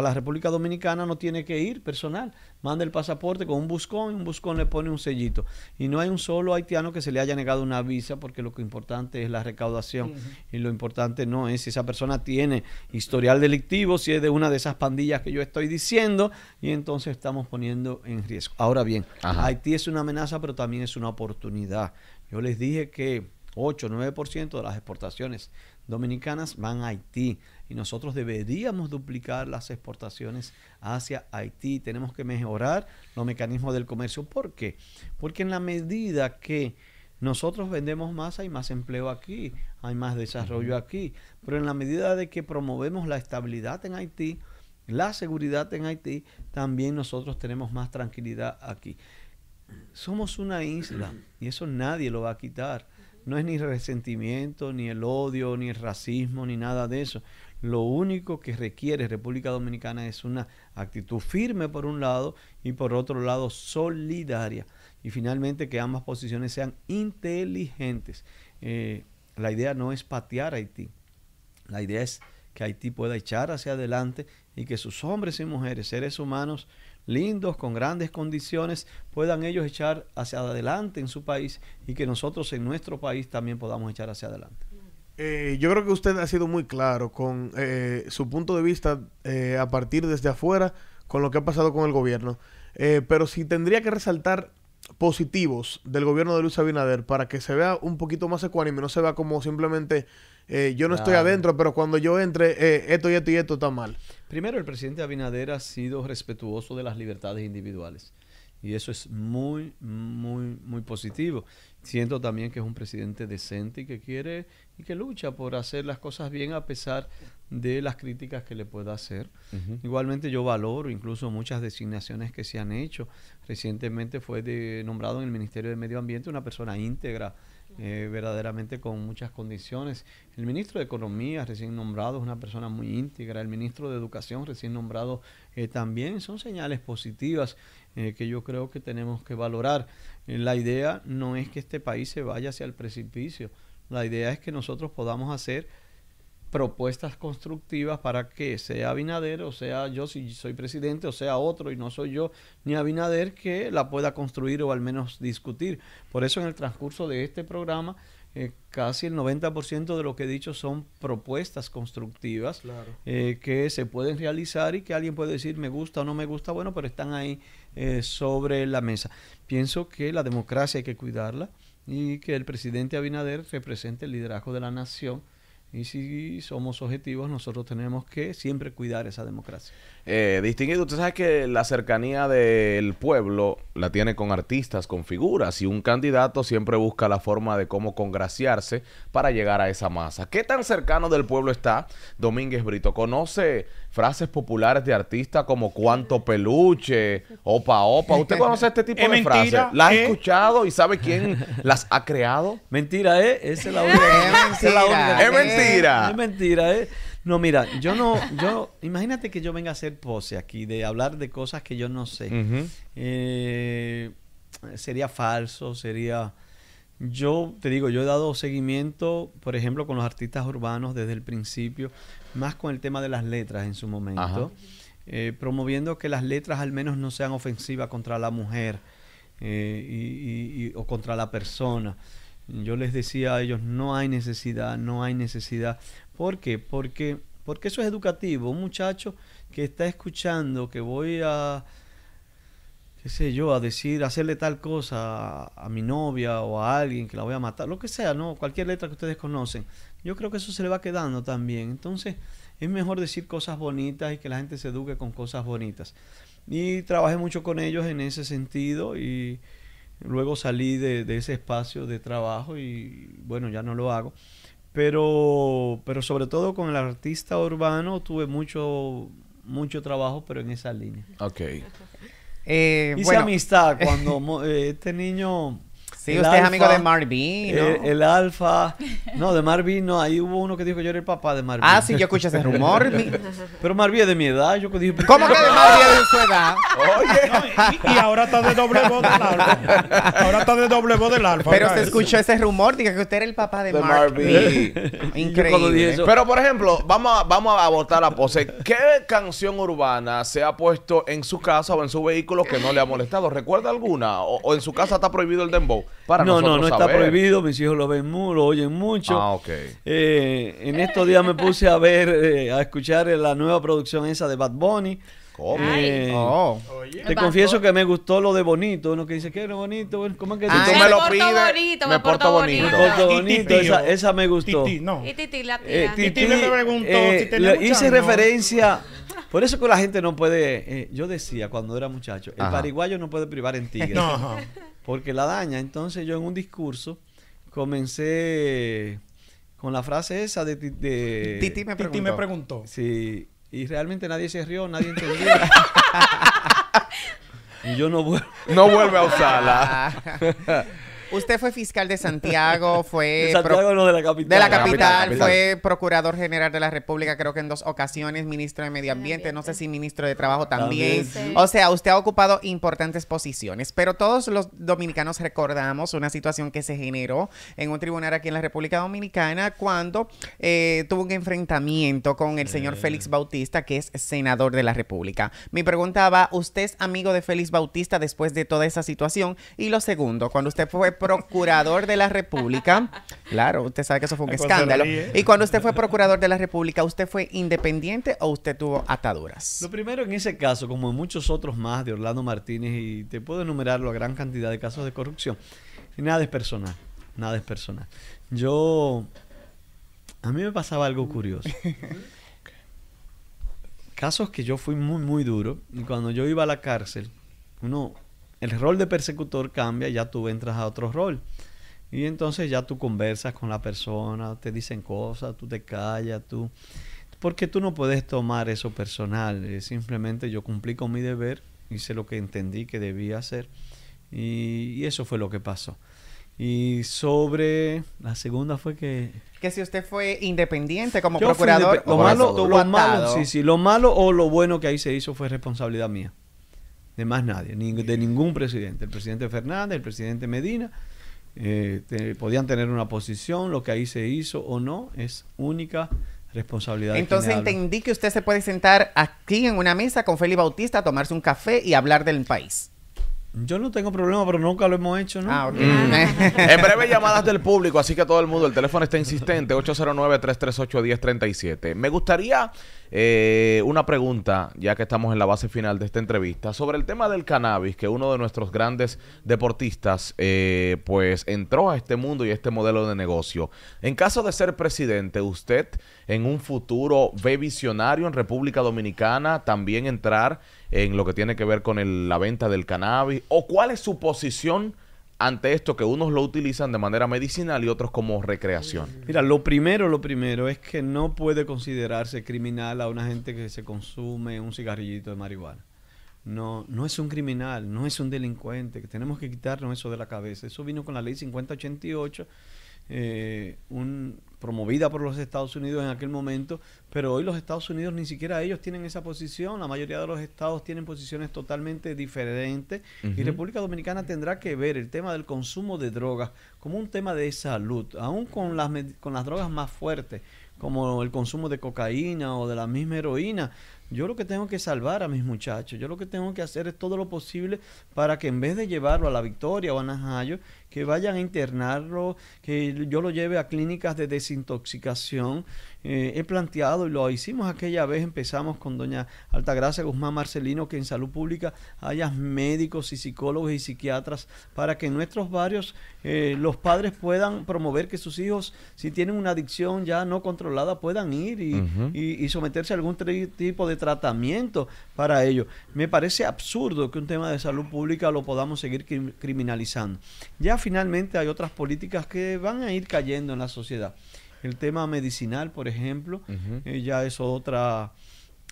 República, Dominicana no tiene que ir personal. Manda el pasaporte con un buscón y un buscón le pone un sellito. Y no hay un solo haitiano que se le haya negado una visa porque lo que importante es la recaudación. Y lo importante no es si esa persona tiene historial delictivo, si es de una de esas pandillas que yo estoy diciendo, y entonces estamos poniendo en riesgo. Ahora bien, Haití es una amenaza, pero también es una oportunidad. Yo les dije que 8, 9% de las exportaciones dominicanas van a Haití y nosotros deberíamos duplicar las exportaciones hacia Haití. Tenemos que mejorar los mecanismos del comercio. ¿Por qué? Porque en la medida que nosotros vendemos más, hay más empleo aquí, hay más desarrollo aquí. Pero en la medida de que promovemos la estabilidad en Haití, la seguridad en Haití, también nosotros tenemos más tranquilidad aquí. Somos una isla y eso nadie lo va a quitar. No es ni resentimiento, ni el odio, ni el racismo, ni nada de eso. Lo único que requiere República Dominicana es una actitud firme por un lado y por otro lado solidaria. Y finalmente que ambas posiciones sean inteligentes. Eh, la idea no es patear a Haití. La idea es que Haití pueda echar hacia adelante y que sus hombres y mujeres, seres humanos lindos, con grandes condiciones, puedan ellos echar hacia adelante en su país y que nosotros en nuestro país también podamos echar hacia adelante. Eh, yo creo que usted ha sido muy claro con eh, su punto de vista eh, a partir desde afuera con lo que ha pasado con el gobierno. pero si tendría que resaltar positivos del gobierno de Luis Abinader para que se vea un poquito más ecuánime, no se vea como simplemente yo no estoy adentro, pero cuando yo entre, esto y esto y esto está mal. Primero, el presidente Abinader ha sido respetuoso de las libertades individuales. Y eso es muy, muy, muy positivo. Siento también que es un presidente decente y que quiere y que lucha por hacer las cosas bien a pesar de las críticas que le pueda hacer. Igualmente yo valoro incluso muchas designaciones que se han hecho. Recientemente fue nombrado en el Ministerio de Medio Ambiente una persona íntegra, eh, verdaderamente con muchas condiciones. El ministro de Economía recién nombrado es una persona muy íntegra, el ministro de Educación recién nombrado eh, también son señales positivas eh, que yo creo que tenemos que valorar. la idea no es que este país se vaya hacia el precipicio, la idea es que nosotros podamos hacer propuestas constructivas para que sea Abinader, o sea yo si soy presidente, o sea otro y no soy yo ni Abinader, que la pueda construir o al menos discutir. Por eso en el transcurso de este programa, eh, casi el 90% de lo que he dicho son propuestas constructivas eh, que se pueden realizar y que alguien puede decir me gusta o no me gusta, bueno, pero están ahí eh, sobre la mesa. Pienso que la democracia hay que cuidarla y que el presidente Abinader represente el liderazgo de la nación y si somos objetivos, nosotros tenemos que siempre cuidar esa democracia. Eh, distinguido. Usted sabe que la cercanía del pueblo la tiene con artistas, con figuras, y un candidato siempre busca la forma de cómo congraciarse para llegar a esa masa. ¿Qué tan cercano del pueblo está Domínguez Brito? ¿Conoce frases populares de artistas como cuánto peluche, opa, opa? ¿Usted conoce este tipo de frases? ¿La ha escuchado y sabe quién las ha creado? Mentira, ¿eh? Esa es la única. Es mentira. Es mentira, ¿eh? No, mira, yo no, yo, imagínate que yo venga a hacer pose aquí, de hablar de cosas que yo no sé. Eh, sería falso, sería... Yo te digo, yo he dado seguimiento, por ejemplo, con los artistas urbanos desde el principio, más con el tema de las letras en su momento, eh, promoviendo que las letras al menos no sean ofensivas contra la mujer eh, o contra la persona. Yo les decía a ellos, no hay necesidad, no hay necesidad. ¿Por qué? Porque, porque eso es educativo. Un muchacho que está escuchando que voy a, qué sé yo, a decir, hacerle tal cosa a, mi novia o a alguien que la voy a matar, lo que sea, ¿no? Cualquier letra que ustedes conocen. Yo creo que eso se le va quedando también. Entonces, es mejor decir cosas bonitas y que la gente se eduque con cosas bonitas. Y trabajé mucho con ellos en ese sentido y luego salí de ese espacio de trabajo y bueno, ya no lo hago pero, pero sobre todo con el artista urbano tuve mucho, mucho trabajo, pero en esa línea. Ok. Eh, Hice amistad cuando eh, este niño Sí, usted es amigo de Marvin. Eh, ¿no? El, Alfa. No, de Marvin no. Ahí hubo uno que dijo yo era el papá de Marvin. Ah, sí, yo escuché ese rumor. pero Marvin es de mi edad. Yo dije, ¿Cómo que de Marvin es de su edad? Oye. y, ahora está de doble voz del Alfa. Ahora está de doble voz del Alfa. Pero se escuchó ese rumor. Dije que usted era el papá de, de Marvin. Increíble. Pero, por ejemplo, vamos a, vamos a votar la pose. ¿Qué canción urbana se ha puesto en su casa o en su vehículo que no le ha molestado? ¿Recuerda alguna? o en su casa está prohibido el dembow? No, no, no está prohibido. Mis hijos lo ven mucho, lo oyen mucho. Ah, ok. Eh, en estos días me puse a ver, eh, a escuchar la nueva producción esa de Bad Bunny. Eh, oh. Te confieso que me gustó lo de bonito, uno que dice que era bonito, ¿cómo es que me, lo pides? Bonito, me, porto bonito. Me porto bonito, esa, me gustó. Titi, no. Y Titi la titi, me preguntó si tenía Hice referencia por eso que la gente no puede. Eh, yo decía cuando era muchacho, el pariguayo no puede privar en tigre. No. Porque la daña. Entonces yo en un discurso comencé con la frase esa de. Titi me preguntó. Sí. Y realmente nadie se rió, nadie entendió. y yo no vuelvo. No vuelve a usarla. Usted fue fiscal de Santiago, fue... De de la capital. De la, capital, fue procurador general de la República, creo que en dos ocasiones, ministro de Medio Ambiente, no sé si ministro de Trabajo también. O sea, usted ha ocupado importantes posiciones, pero todos los dominicanos recordamos una situación que se generó en un tribunal aquí en la República Dominicana cuando eh, tuvo un enfrentamiento con el señor Félix Bautista, que es senador de la República. Mi pregunta va, ¿usted es amigo de Félix Bautista después de toda esa situación? Y lo segundo, cuando usted fue procurador de la República, claro, usted sabe que eso fue un escándalo. Y cuando usted fue procurador de la República, ¿usted fue independiente o usted tuvo ataduras? Lo primero en ese caso, como en muchos otros más de Orlando Martínez, y te puedo enumerar a gran cantidad de casos de corrupción, nada es personal, nada es personal. Yo, a mí me pasaba algo curioso. casos que yo fui muy, muy duro. Y cuando yo iba a la cárcel, uno el rol de persecutor cambia, ya tú entras a otro rol. Y entonces ya tú conversas con la persona, te dicen cosas, tú te callas, tú... Porque tú no puedes tomar eso personal. Simplemente yo cumplí con mi deber, hice lo que entendí que debía hacer. Y, eso fue lo que pasó. Y sobre la segunda fue que... Que si usted fue independiente como procurador... o lo, malo, lo malo, sí, sí, lo malo o lo bueno que ahí se hizo fue responsabilidad mía de más nadie, de ningún presidente. El presidente Fernández, el presidente Medina, eh, podían tener una posición, lo que ahí se hizo o no es única responsabilidad. Entonces entendí que usted se puede sentar aquí en una mesa con Felipe Bautista, tomarse un café y hablar del país. Yo no tengo problema, pero nunca lo hemos hecho, ¿no? Ah, mm. en breve llamadas del público, así que todo el mundo, el teléfono está insistente, 809-338-1037. Me gustaría eh, una pregunta, ya que estamos en la base final de esta entrevista, sobre el tema del cannabis, que uno de nuestros grandes deportistas, eh, pues entró a este mundo y a este modelo de negocio. En caso de ser presidente, ¿usted en un futuro ve visionario en República Dominicana también entrar en lo que tiene que ver con la venta del cannabis? ¿O cuál es su posición? ante esto que unos lo utilizan de manera medicinal y otros como recreación? Mm. Mira, lo primero, lo primero es que no puede considerarse criminal a una gente que se consume un cigarrillito de marihuana. No, no es un criminal, no es un delincuente, que tenemos que quitarnos eso de la cabeza. Eso vino con la ley 5088, eh, un, promovida por los Estados Unidos en aquel momento, pero hoy los Estados Unidos ni siquiera ellos tienen esa posición, la mayoría de los estados tienen posiciones totalmente diferentes y República Dominicana tendrá que ver el tema del consumo de drogas como un tema de salud, aún con las, con las drogas más fuertes, como el consumo de cocaína o de la misma heroína. Yo lo que tengo que salvar a mis muchachos, yo lo que tengo que hacer es todo lo posible para que en vez de llevarlo a la Victoria o a Najayo, que vayan a internarlo, que yo lo lleve a clínicas de desinfección intoxicación eh, he planteado y lo hicimos aquella vez, empezamos con doña Altagracia Guzmán Marcelino, que en salud pública haya médicos y psicólogos y psiquiatras para que en nuestros barrios eh, los padres puedan promover que sus hijos, si tienen una adicción ya no controlada, puedan ir y, someterse a algún tipo de tratamiento para ello. Me parece absurdo que un tema de salud pública lo podamos seguir criminalizando. Ya finalmente hay otras políticas que van a ir cayendo en la sociedad. El tema medicinal, por ejemplo, eh, ya es otra,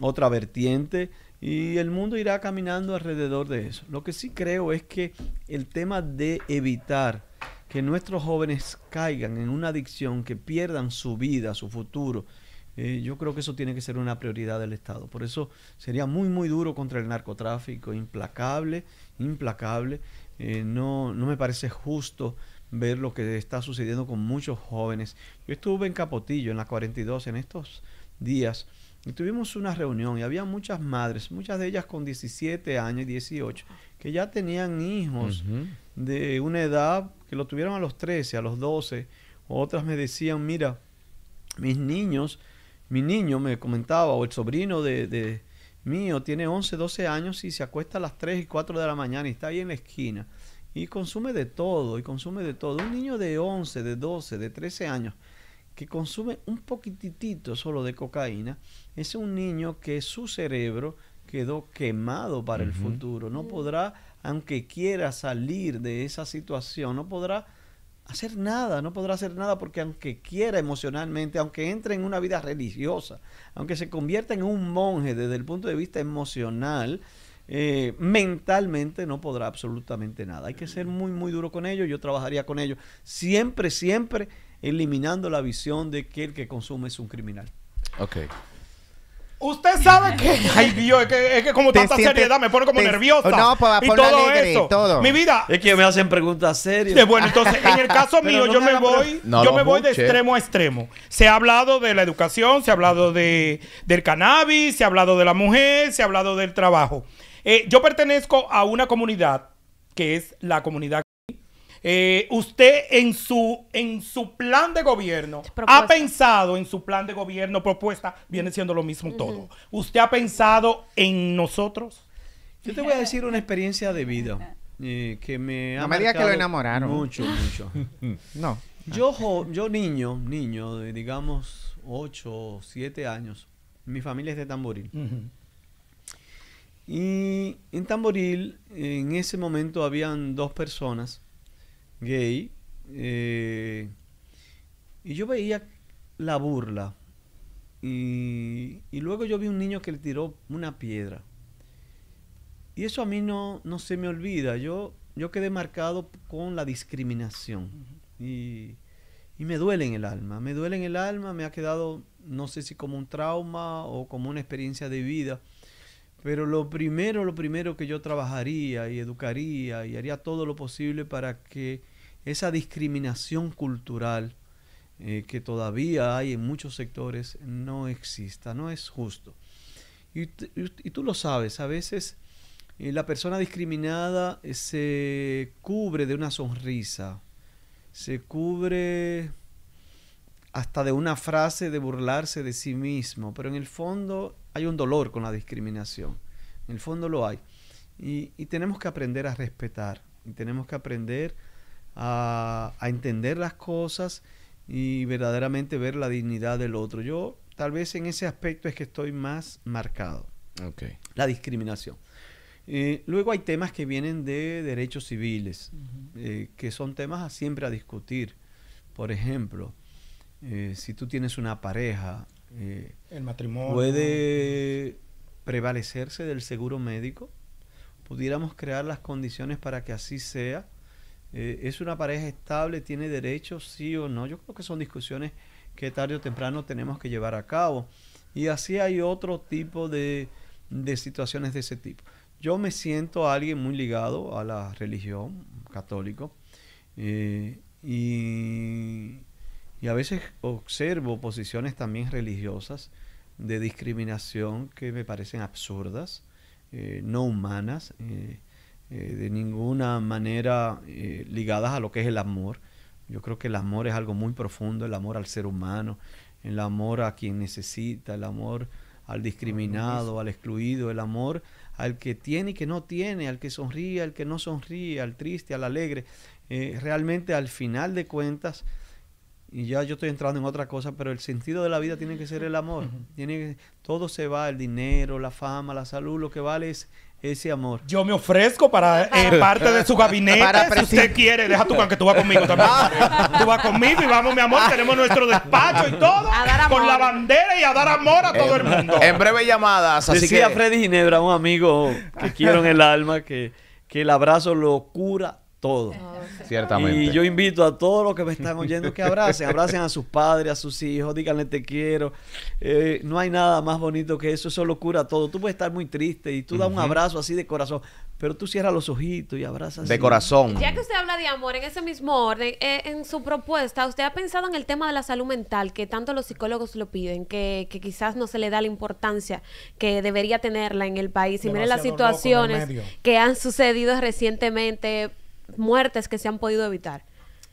otra vertiente y el mundo irá caminando alrededor de eso. Lo que sí creo es que el tema de evitar que nuestros jóvenes caigan en una adicción, que pierdan su vida, su futuro, eh, yo creo que eso tiene que ser una prioridad del Estado. Por eso sería muy, muy duro contra el narcotráfico, implacable, implacable. Eh, no, no me parece justo ver lo que está sucediendo con muchos jóvenes. Yo estuve en Capotillo, en la 42, en estos días, y tuvimos una reunión y había muchas madres, muchas de ellas con 17 años y 18, que ya tenían hijos de una edad que lo tuvieron a los 13, a los 12. Otras me decían, mira, mis niños, mi niño me comentaba, o el sobrino de, de mío tiene 11, 12 años y se acuesta a las 3 y 4 de la mañana y está ahí en la esquina y consume de todo, y consume de todo. Un niño de 11, de 12, de 13 años que consume un poquitito solo de cocaína, es un niño que su cerebro quedó quemado para el futuro. No podrá, aunque quiera salir de esa situación, no podrá hacer nada, no podrá hacer nada porque aunque quiera emocionalmente, aunque entre en una vida religiosa, aunque se convierta en un monje desde el punto de vista emocional, eh, mentalmente no podrá absolutamente nada. Hay que ser muy, muy duro con ellos. Yo trabajaría con ellos siempre, siempre eliminando la visión de que el que consume es un criminal. Ok. Usted sabe que. Ay, Dios, es que, es como tanta seriedad me pone como nerviosa. Pues, y todo eso Mi vida. Es que me hacen preguntas serias. Bueno, entonces, en el caso mío, yo me voy, yo me voy de extremo a extremo. Se ha hablado de la educación, se ha hablado de, del cannabis, se ha hablado de la mujer, se ha hablado del trabajo. Eh, yo pertenezco a una comunidad que es la comunidad. Eh, usted en su, en su plan de gobierno ha pensado en su plan de gobierno, propuesta, viene siendo lo mismo todo. ¿Usted ha pensado en nosotros? Yo te voy a decir una experiencia de vida eh, que me que lo enamoraron. Mucho, mucho. no. Yo, yo niño, niño de digamos 8 o 7 años, mi familia es de tamboril. Y en Tamboril, en ese momento habían dos personas gay. Eh, y yo veía la burla. Y, luego yo vi un niño que le tiró una piedra. Y eso a mí no, no se me olvida. Yo, quedé marcado con la discriminación. y, me duele en el alma. Me duele en el alma. Me ha quedado, no sé si como un trauma o como una experiencia de vida pero lo primero, lo primero que yo trabajaría y educaría y haría todo lo posible para que esa discriminación cultural eh, que todavía hay en muchos sectores no exista, no es justo. Y, tú lo sabes, a veces eh, la persona discriminada eh, se cubre de una sonrisa, se cubre hasta de una frase de burlarse de sí mismo, pero en el fondo hay un dolor con la discriminación. En el fondo lo hay. Y, tenemos que aprender a respetar, y tenemos que aprender a, entender las cosas y verdaderamente ver la dignidad del otro. Yo tal vez en ese aspecto es que estoy más marcado. Okay. La discriminación. Eh, luego hay temas que vienen de derechos civiles, eh, que son temas a siempre a discutir. Por ejemplo, eh, si tú tienes una pareja eh, el matrimonio. Puede prevalecerse del seguro médico. Pudiéramos crear las condiciones para que así sea. Eh, ¿Es una pareja estable? ¿Tiene derechos? ¿Sí o no? Yo creo que son discusiones que tarde o temprano tenemos que llevar a cabo. Y así hay otro tipo de, situaciones de ese tipo. Yo me siento alguien muy ligado a la religión católico eh, y y a veces observo posiciones también religiosas de discriminación que me parecen absurdas, eh, no humanas, eh, eh, de ninguna manera ligadas a lo que es el amor. Yo creo que el amor es algo muy profundo, el amor al ser humano, el amor a quien necesita, el amor al discriminado, al excluido, el amor al que tiene y que no tiene, al que sonríe, al que no sonríe, al triste, al alegre. realmente al final de cuentas, y ya yo estoy entrando en otra cosa, pero el sentido de la vida tiene que ser el amor. tiene todo se va, el dinero, la fama, la salud, lo que vale es ese amor. Yo me ofrezco para eh, eh, parte de su gabinete. si usted quiere, deja tu que tú vas conmigo también. tú vas conmigo y vamos, mi amor. Tenemos nuestro despacho y todo. Con la bandera y a dar amor a todo el mundo. En breve llamadas. Así Decía Freddy Ginebra, un amigo que quiero en el alma, que, que el abrazo lo cura todo. Oh, Ciertamente. Y yo invito a todos los que me están oyendo que abracen, abracen a sus padres, a sus hijos, díganle te quiero. Eh, no hay nada más bonito que eso, eso lo cura todo. Tú puedes estar muy triste y tú das un abrazo así de corazón, pero tú cierras los ojitos y abrazas. De corazón. Ya que usted habla de amor, en ese mismo orden, eh, en su propuesta, ¿usted ha pensado en el tema de la salud mental, que tanto los psicólogos lo piden, que, que quizás no se le da la importancia que debería tenerla en el país? Y miren las situaciones que han sucedido recientemente muertes que se han podido evitar.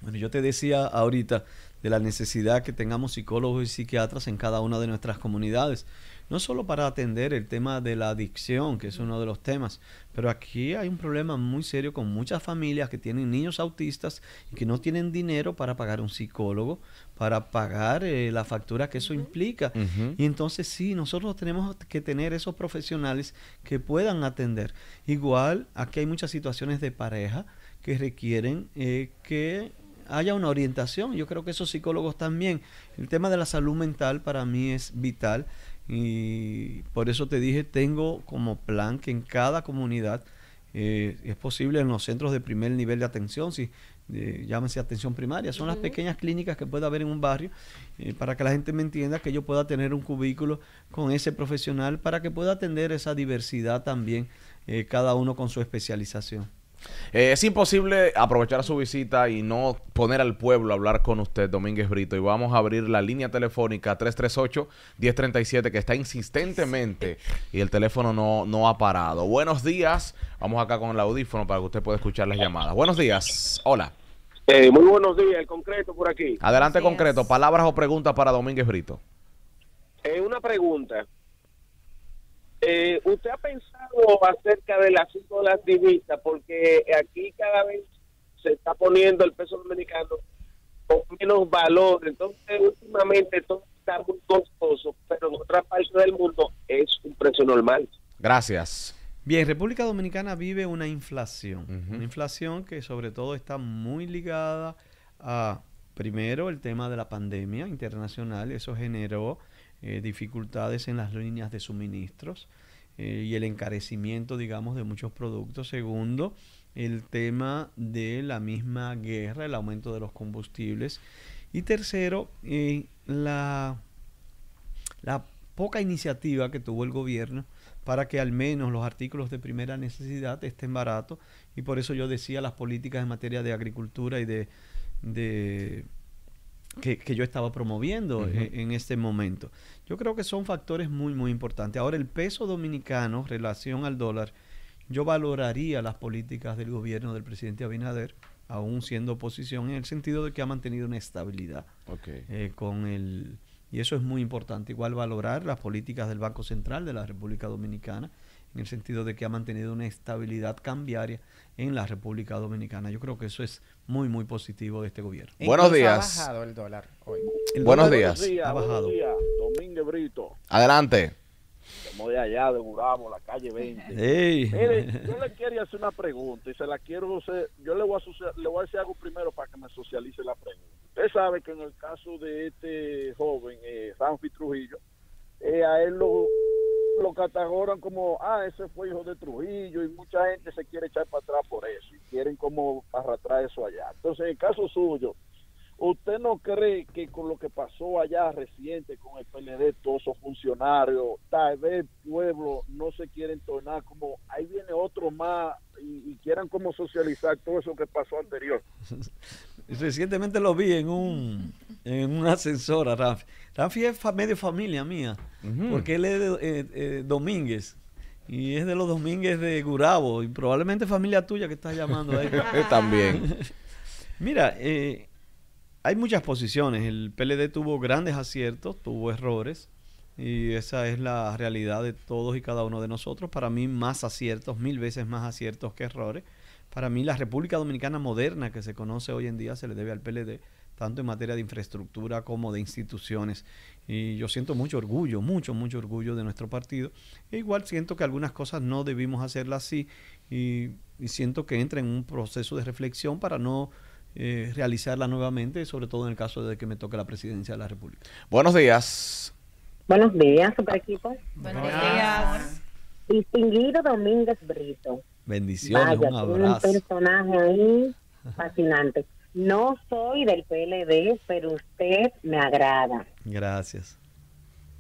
Bueno, yo te decía ahorita de la necesidad que tengamos psicólogos y psiquiatras en cada una de nuestras comunidades, no solo para atender el tema de la adicción, que es uno de los temas, pero aquí hay un problema muy serio con muchas familias que tienen niños autistas y que no tienen dinero para pagar un psicólogo para pagar eh, la factura que eso implica. Y entonces sí, nosotros tenemos que tener esos profesionales que puedan atender. Igual, aquí hay muchas situaciones de pareja que requieren eh, que haya una orientación. Yo creo que esos psicólogos también. El tema de la salud mental para mí es vital y por eso te dije, tengo como plan que en cada comunidad eh, es posible en los centros de primer nivel de atención, si eh, llámense atención primaria, son las pequeñas clínicas que puede haber en un barrio, eh, para que la gente me entienda que yo pueda tener un cubículo con ese profesional para que pueda atender esa diversidad también, eh, cada uno con su especialización. Eh, es imposible aprovechar su visita y no poner al pueblo a hablar con usted, Domínguez Brito. Y vamos a abrir la línea telefónica 338-1037 que está insistentemente y el teléfono no, ha parado. Buenos días. Vamos acá con el audífono para que usted pueda escuchar las llamadas. Buenos días. Hola. Eh, muy buenos días. El concreto por aquí. Adelante, concreto. Palabras o preguntas para Domínguez Brito. Eh, una pregunta. ¿Usted ha pensado acerca del asunto de las divisas, porque aquí cada vez se está poniendo el peso dominicano con menos valor. Entonces, últimamente todo está muy costoso, pero en otra parte del mundo es un precio normal. Gracias. Bien, República Dominicana vive una inflación, una inflación que sobre todo está muy ligada a, primero, el tema de la pandemia internacional, eso generó eh, dificultades en las líneas de suministros. Eh, y el encarecimiento, digamos, de muchos productos. Segundo, el tema de la misma guerra, el aumento de los combustibles. Y tercero, eh, la, la poca iniciativa que tuvo el gobierno para que al menos los artículos de primera necesidad estén baratos. Y por eso yo decía las políticas en materia de agricultura y de que, yo estaba promoviendo e-, en, este momento. Yo creo que son factores muy, muy importantes. Ahora, el peso dominicano, relación al dólar, yo valoraría las políticas del gobierno del presidente Abinader, aún siendo oposición, en el sentido de que ha mantenido una estabilidad eh, con el... Y eso es muy importante. Igual valorar las políticas del Banco Central de la República Dominicana, en el sentido de que ha mantenido una estabilidad cambiaria en la República Dominicana. Yo creo que eso es muy, muy positivo de este gobierno. Buenos días. Ha bajado el dólar hoy. buenos, días. Ha bajado. Días, Domínguez Brito. Adelante. Estamos de allá, de Buramo, la calle 20. Mire, yo le quería hacer una pregunta y se la quiero, hacer. yo le voy, a le voy a decir algo primero para que me socialice la pregunta. Usted sabe que en el caso de este joven, eh, Ramfi Trujillo, eh, a él lo lo categoran como, ah, ese fue hijo de Trujillo y mucha gente se quiere echar para atrás por eso y quieren como atrás eso allá. Entonces, en el caso suyo, ¿Usted no cree que con lo que pasó allá reciente con el PND todos esos funcionarios, tal vez el pueblo no se quieren tornar como ahí viene otro más y, quieran como socializar todo eso que pasó anterior? Recientemente lo vi en un, en una ascensora, Rafi. Rafi es medio familia mía, porque él es de, eh, eh, Domínguez. Y es de los Domínguez de Gurabo, y probablemente familia tuya que estás llamando ahí. También. Mira, eh, hay muchas posiciones. El PLD tuvo grandes aciertos, tuvo errores. Y esa es la realidad de todos y cada uno de nosotros. Para mí, más aciertos, mil veces más aciertos que errores. Para mí, la República Dominicana moderna que se conoce hoy en día se le debe al PLD, tanto en materia de infraestructura como de instituciones. Y yo siento mucho orgullo, mucho, mucho orgullo de nuestro partido. E igual siento que algunas cosas no debimos hacerlas así y, y siento que entra en un proceso de reflexión para no eh, realizarla nuevamente, sobre todo en el caso de que me toque la presidencia de la República. Buenos días. Buenos días, super equipo. Buenos días. Distinguido Domínguez Brito. Bendiciones, un abrazo. Un personaje ahí fascinante. No soy del PLD, pero usted me agrada. Gracias.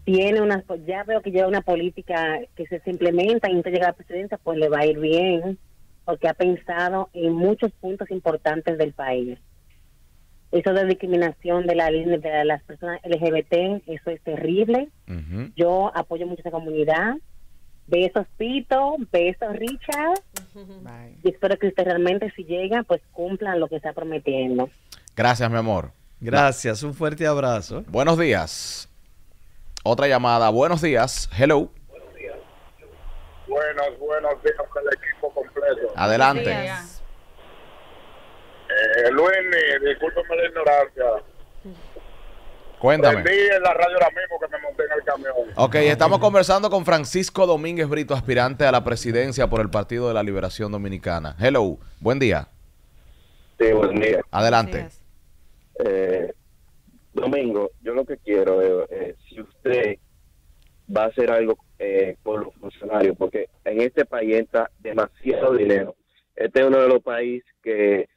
Tiene una, ya veo que lleva una política que se implementa y usted llega a la presidencia, pues le va a ir bien porque ha pensado en muchos puntos importantes del país. Eso de discriminación de, la, de las personas LGBT, eso es terrible. Yo apoyo mucho a esa comunidad. Besos, Pito. Besos, Richard. Y espero que usted realmente, si llega, pues cumplan lo que está prometiendo. Gracias, mi amor. Gracias. Un fuerte abrazo. Buenos días. Otra llamada. Buenos días. Hello. Buenos días. Buenos, buenos días el equipo Adelante. Eh, Luis, discúlpame la ignorancia. Cuéntame. en la radio ahora mismo que me monté en el camión. Ok, estamos conversando con Francisco Domínguez Brito, aspirante a la presidencia por el Partido de la Liberación Dominicana. Hello, buen día. Sí, buen día. Adelante. Eh, Domingo, yo lo que quiero es, eh, si usted va a hacer algo eh, por los funcionarios, porque en este país entra demasiado dinero. Este es uno de los países que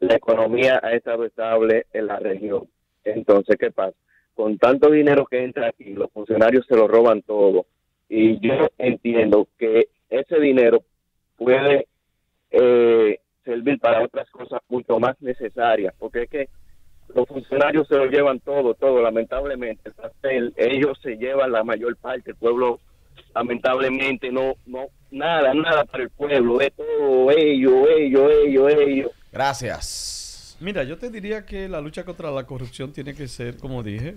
la economía ha estado estable en la región. Entonces, ¿qué pasa? Con tanto dinero que entra aquí, los funcionarios se lo roban todo. Y yo entiendo que ese dinero puede eh, servir para otras cosas mucho más necesarias, porque es que los funcionarios se lo llevan todo, todo, lamentablemente. ellos se llevan la mayor parte, el pueblo lamentablemente no, no, nada, nada para el pueblo, es todo ello, ello, ello, ello. Gracias. Mira, yo te diría que la lucha contra la corrupción tiene que ser, como dije,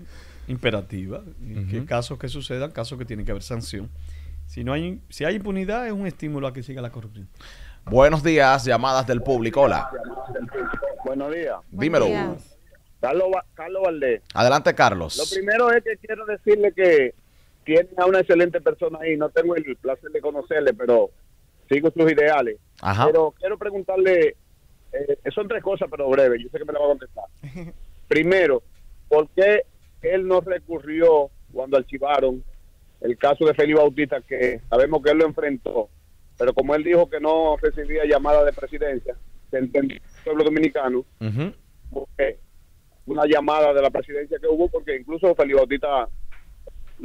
imperativa. En que casos que sucedan, casos que tienen que haber sanción. Si no hay, si hay impunidad, es un estímulo a que siga la corrupción. Buenos días, llamadas del público. Hola. Buenos días. Dímelo. Carlos Valdés. Adelante, Carlos. Lo primero es que quiero decirle que tiene a una excelente persona ahí, no tengo el placer de conocerle, pero sigo sus ideales. Pero quiero preguntarle, eh, son tres cosas, pero breve, yo sé que me la va a contestar. Primero, ¿por qué él no recurrió cuando archivaron el caso de Felipe Bautista, que sabemos que él lo enfrentó, pero como él dijo que no recibía llamada de presidencia, Del pueblo dominicano, porque una llamada de la presidencia que hubo, porque incluso Felipe Bautista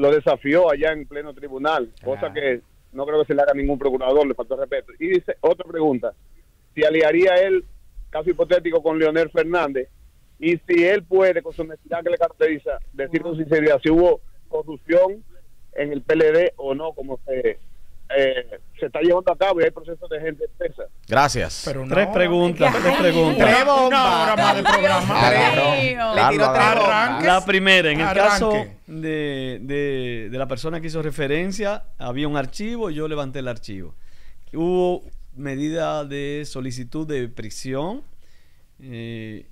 lo desafió allá en pleno tribunal, cosa ah. que no creo que se le haga ningún procurador, le faltó respeto. Y dice, otra pregunta, si aliaría él, caso hipotético, con Leonel Fernández, y si él puede, con su necesidad que le caracteriza, decir con ah. sinceridad si hubo corrupción en el PLD o no, como se, eh, se está llevando a cabo y hay procesos de gente presa. Gracias. Tres preguntas, tres preguntas. Le tiró tres La primera, en el caso de, la persona que hizo referencia, había un archivo, yo levanté el archivo. Hubo medida de solicitud de prisión, eh,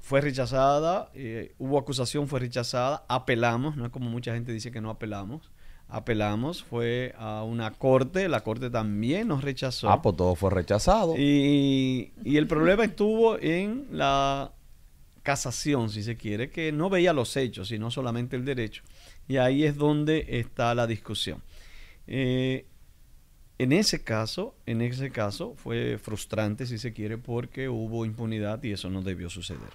fue rechazada, eh, hubo acusación, fue rechazada, apelamos, no es como mucha gente dice que no apelamos apelamos fue a una corte, la corte también nos rechazó. Ah, pues todo fue rechazado. Y, el problema estuvo en la casación, si se quiere, que no veía los hechos, sino solamente el derecho. Y ahí es donde está la discusión. Eh, en ese caso, en ese caso fue frustrante, si se quiere, porque hubo impunidad y eso no debió suceder.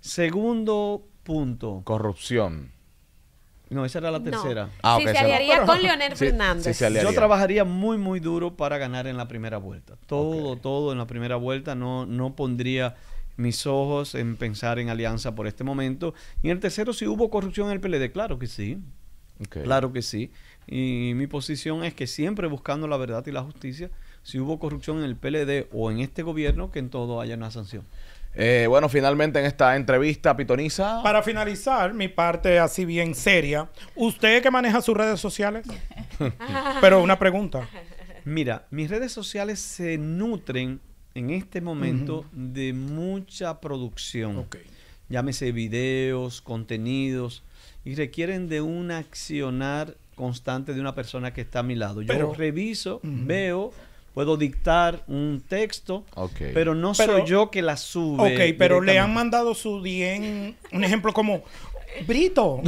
Segundo punto. Corrupción. No, esa era la tercera. Ah, si se aliaría con Leonel Fernández. Yo trabajaría muy, muy duro para ganar en la primera vuelta. Todo, todo en la primera vuelta. No, no pondría mis ojos en pensar en alianza por este momento. Y en el tercero, si hubo corrupción en el PLD, claro que sí. Claro que sí. Y mi posición es que siempre buscando la verdad y la justicia, si hubo corrupción en el PLD o en este gobierno, que en todo haya una sanción. Eh, bueno, finalmente en esta entrevista, Pitoniza. Para finalizar, mi parte así bien seria, ¿usted que maneja sus redes sociales? Pero una pregunta. Mira, mis redes sociales se nutren en este momento de mucha producción. Llámese videos, contenidos, y requieren de un accionar constante de una persona que está a mi lado. Yo reviso, veo puedo dictar un texto, pero no soy yo que la sube. Ok, pero le han mandado su DM, un ejemplo como, Brito.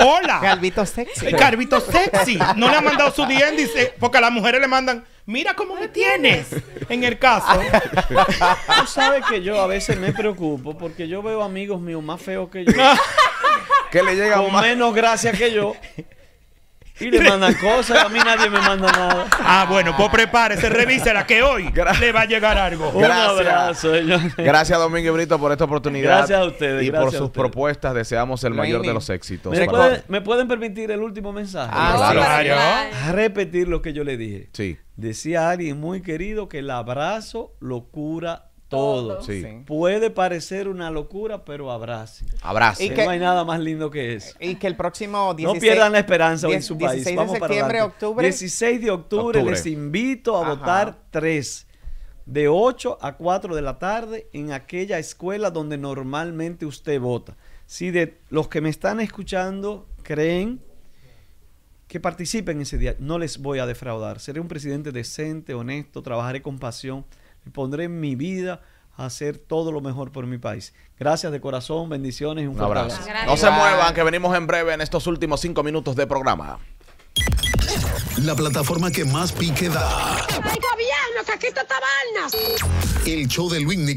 Hola. Carbito sexy. Carbito sexy. No le han mandado su DM, dice, porque a las mujeres le mandan, mira cómo me tienes. En el caso. Tú sabes que yo a veces me preocupo porque yo veo amigos míos más feos que yo. que le llegan con O menos gracia que yo y le mandan cosas, a mí nadie me manda nada. Ah, bueno, pues prepárese, revísela, que hoy le va a llegar algo. Gracias. Un abrazo, Gracias, Domingo Brito, por esta oportunidad. Gracias a ustedes. Y por sus propuestas, deseamos el mayor de los éxitos. ¿Me, pueden permitir el último mensaje? Ah, claro. A repetir lo que yo le dije. Sí. Decía alguien muy querido que el abrazo lo cura todo. Puede parecer una locura, pero abrace. Abrace. que, no hay nada más lindo que eso. Y que el próximo 16, No pierdan la esperanza en su país. octubre. 16 de octubre, les invito a votar 3 de 8 a 4 de la tarde en aquella escuela donde normalmente usted vota. Si de los que me están escuchando creen que participen ese día, no les voy a defraudar. Seré un presidente decente, honesto, trabajaré con pasión y pondré mi vida a hacer todo lo mejor por mi país. Gracias de corazón, bendiciones y un, abrazo. No se muevan, que venimos en breve en estos últimos cinco minutos de programa. La plataforma que más pique da. El show de Luis